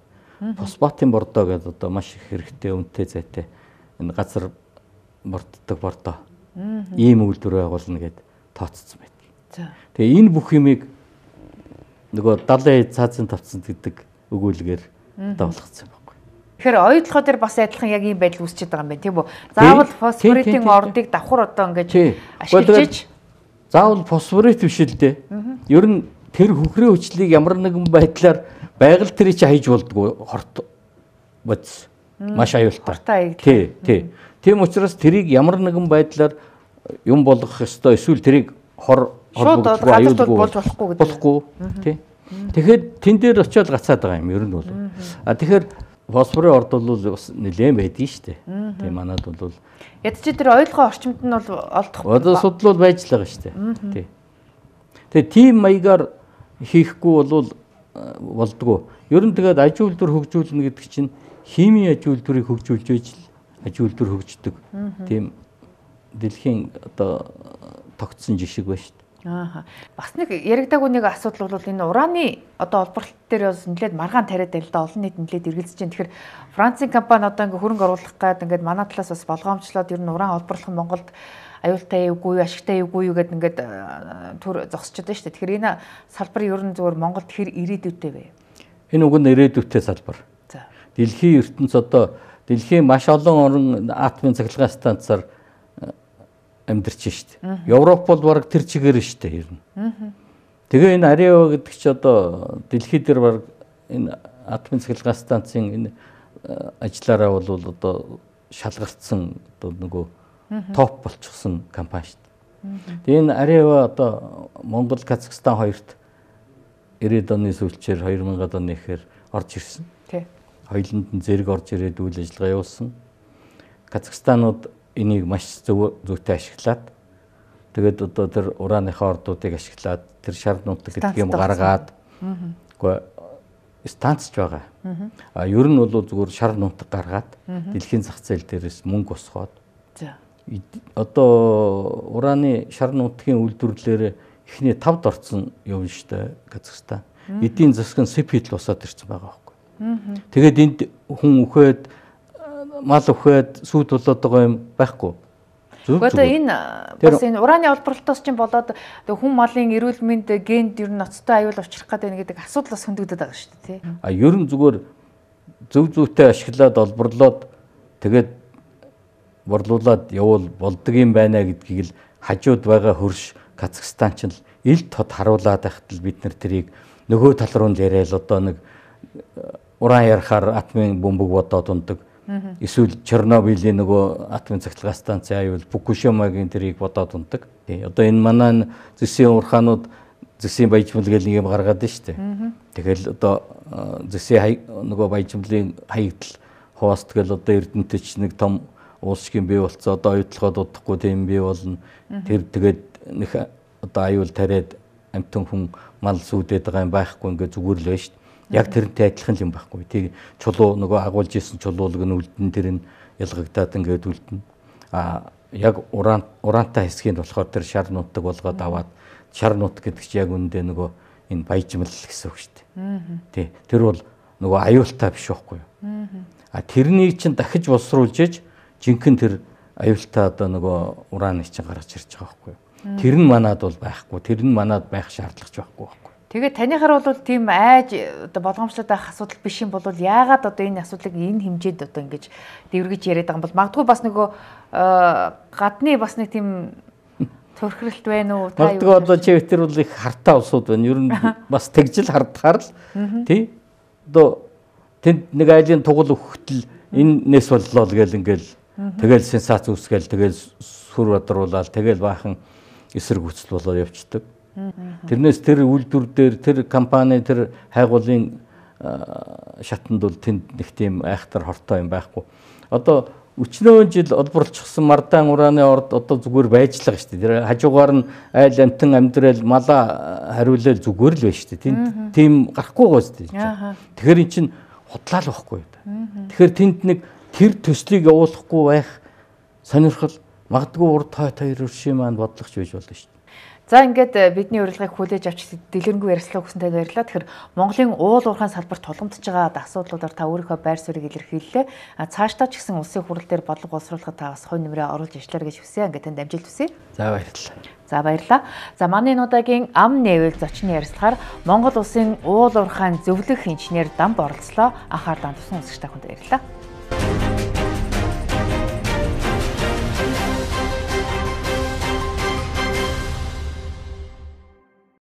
фосфатын бордоо гэдэг одоо маш их хэрэгтэй үнэтэй зайтай энэ газар борддог бордоо ийм үйлдвэр байгуулна гэд тооцсон байдаг. Тэгээ энэ бүх юмыг нөгөө далайн цаазын тавцанд гэдэг өгүүлгээр одоо болгоцсон. Тэгэхээр ойдлогоо дээр бас адилхан яг ийм байдал үүсчихэд байгаа юм байна тийм үү? Заавал фосфоритын ордыг давхар одоо ингэж ашиглаж заавал фосфорит биш л дээ. Ер нь тэр хөхрөө хүчлийг ямар нэгэн байдлаар байгаль тэрий чи хайж болдгоо хорт бодис. Маш аюултай. Тий, тий. Тийм учраас тэрийг ямар нэгэн байдлаар юм болгох ёстой эсвэл тэрийг хор холбогдох аюулгүй болж болохгүй гэдэг. Болохгүй. Тий. Тэгэхэд тэн дээр очиод гацаад байгаа юм ер нь бол. А тэгэхээр фосфорын орд бол бас нэлээд байдгийн шүү дээ. Тийм манад бол яд чи тэр ойлгоо орчимд нь бол олдох. Одоо судлал байж л байгаа шүү дээ. Тийм. Тэгээ тийм маягаар хийхгүй бол э, болдгоо. Ер нь тэгээд аж үйлдвэр хөгжүүлнэ гэдэг чинь химийн аж үйлдвэрийг хөгжүүлж байж л аж үйлдвэр хөгждөг. Тийм дэлхийн одоо тогтсон жишг байна шүү дээ. Аа. Бас нэг яригдаагүй нэг асуудал бол энэ ураны одоо олборлт дээр бас нэлээд маргаан тариад байл да олон нийт нэлээд эргэлзэж байна. Тэгэхээр Францын компани одоо ингээ хөрөнгө оруулах гээд ингээд манай талаас бас болгоомжлоод ер нь уран олборлох нь Монголд аюултай эвгүй юу, ашигтай эвгүй юу гэдэг ингээд э, төр зогсчиход байна шүү дээ. Тэгэхээр энэ салбар ер нь зөвхөн Монголд хэр ирээдүйтэй вэ? Энэ уг нь ирээдүйтэй салбар. За. Дэлхийн ертөнц одоо дэлхийн маш олон орн атомын цахилгаан станцаар амьдарч штт. Европ бол баг тэр чигээр штт ер нь. Тэгээ энэ Ариева гэдэг чи одоо дэлхий дээр баг энэ атомын цэглэлгээ станцын энэ э, ажиллаараа бол одоо шалгалтсан одоо нөгөө топ болчихсон компани штт. Тэгээ энэ Ариева одоо Монгол, Казахстан хоёрт 90-ад оны сүүлчээр 2000-ад оны ихэр орж ирсэн. Тий. Хоёуланд нь зэрэг орж ирээд үйл ажиллагаа явуулсан. Казахстанууд энийг маш зөв зүйтэй ашиглаад тэгээд одоо тэр урааныхаа ордуудыг ашиглаад тэр шар нутаг гэдэг юм гаргаад үгүй станцч байгаа. А ер нь бол зүгээр шар нутаг гаргаад дэлхийн зах зээл дээрээс мөнгө босгоод одоо урааны шар нутгийн үйлдвэрлэлээр эхний тавд орцсон явна штэ Казахстан. Эдийн засаг нь СПИ-д л босоод ирсэн байгаа байхгүй. Тэгээд энд хүн үхээд мал өхөөд сүйд болоод байгаа юм байхгүй. Зүгээр одоо энэ бас энэ урааны олборлолтоос чинь болоод хүн малын эрүүл мэнд генд ер нь ноцтой аюул учрах гэдэг гэдэг асуудал бас хөндөгдөд байгаа шүү дээ тий. А ер нь зүгээр зөв зөвтэй ашиглаад олборлоод тэгээд борлуулад явуул болдог юм байна гэдгийг л хажууд байгаа хөрш Казахстан ч л ил тод харуулаад байхад л бид нар тэрийг нөгөө тал руу л яриад одоо нэг э, уран ярахаар атмын бөмбөг бодоод ундаг Эсвэл Чернобылийн нөгөө атомын цахилгаан станц аюул Фукушимагийн тэрийг бодоод унтдаг. Тий. Одоо энэ манай зэсийн урхаанууд зэсийн баяжмал гэл нэг юм гаргаад байна шүү дээ. Тэгэл одоо зэсийн нөгөө баяжмлын хаягдл хоост гэл одоо Эрдэнэт ч нэг том уус шиг юм бий болцоо одоо ойдлогоод удахгүй тийм бий болно. Тэр тэгээд нэг одоо аюул тариад амтэн хүн мал сүудэд байгаа юм байхгүй ингээд зүгээр л байна шүү дээ Яг тэрнтэй адилхан юм байхгүй. Тэг чулуу нөгөө агуулж исэн чулуулг нь үлдэн тэр нь ялгагдаад ингээд үлдэн. А яг уран ураантай хэсгийн болохоор тэр шар нутдаг болгоод аваад шар нут гэдэг чи яг үндэ нөгөө энэ баяжмал гэсэн үг шүү дээ. Тий. Тэр бол нөгөө аюултай биш байхгүй юу? А тэрнийг чин дахиж боловсруулж иж жинхэнэ тэр аюултай одоо нөгөө уран их чин гарч ирж байгаа байхгүй юу? Тэр нь манад бол байхгүй. Тэр нь манад байх шаардлагач байхгүй байхгүй. Тэгээд танихаар бол тийм айж оо болгоомжтой байх асуудал биш юм бол яагаад одоо энэ асуудлыг энэ хэмжээнд одоо ингэж дэвргэж яриад байгаа юм бол магадгүй бас нөгөө э, гадны бас нэг тийм төрхрэлт байна уу та юу? Магадгүй одоо чи тэр бол их хартаа улсууд байна. Ер нь *laughs* бас тэгжл хардахаар л тий. Одоо тэнд нэг айлын тугал өгөхтөл энэ нэс боллоо л гэл ингээл тэгэл сенсац үсгээл тэгэл сүр бадруулаад тэгэл баахан эсрэг үсэл болоод явцдаг. Тэрнээс тэр үйлдвэр дээр тэр компани тэр хайгуулын шатанд бол тэнд нэг тийм айхтар хортой юм байхгүй. Одоо өчнөө жил олборлцсон мардаан урааны орд одоо зүгээр байжлага шүү дээ. Тэр хажуугаар нь айл амтан амьдрал мала хариулал зүгээр л байна шүү дээ. Тэнд тийм гарахгүй гоос тийм. Тэгэхээр эн чинь худлаа л байхгүй. Тэгэхээр тэнд нэг тэр төслийг явуулахгүй байх сонирхол магадгүй урд хойд хоёр өршийн маань бодлогоч байж болно шүү дээ. За ингээд э, бидний урилгыг хүлээж авч дэлгэрэнгүй ярилцлага өгсөнтэй баярлалаа. Тэгэхээр Монголын уул уурхайн салбарт тулгамдж байгаа асуудлуудаар та өөрийнхөө байр суурийг илэрхийллээ. А цаашдаа ч гэсэн улсын хурал дээр бодлого боловсруулахад та бас хой нэмрээ оруулж ичлэр гэж хүсэе. Ингээд танд амжилт хүсье. За баярлалаа. За баярлалаа. За манай нуудагийн ам нээвэл зочны ярилцлагаар Монгол улсын уул уурхайн зөвлөх инженер Дамб оролцлоо. Анхаарлаа туссан үзэгч таханд баярлалаа.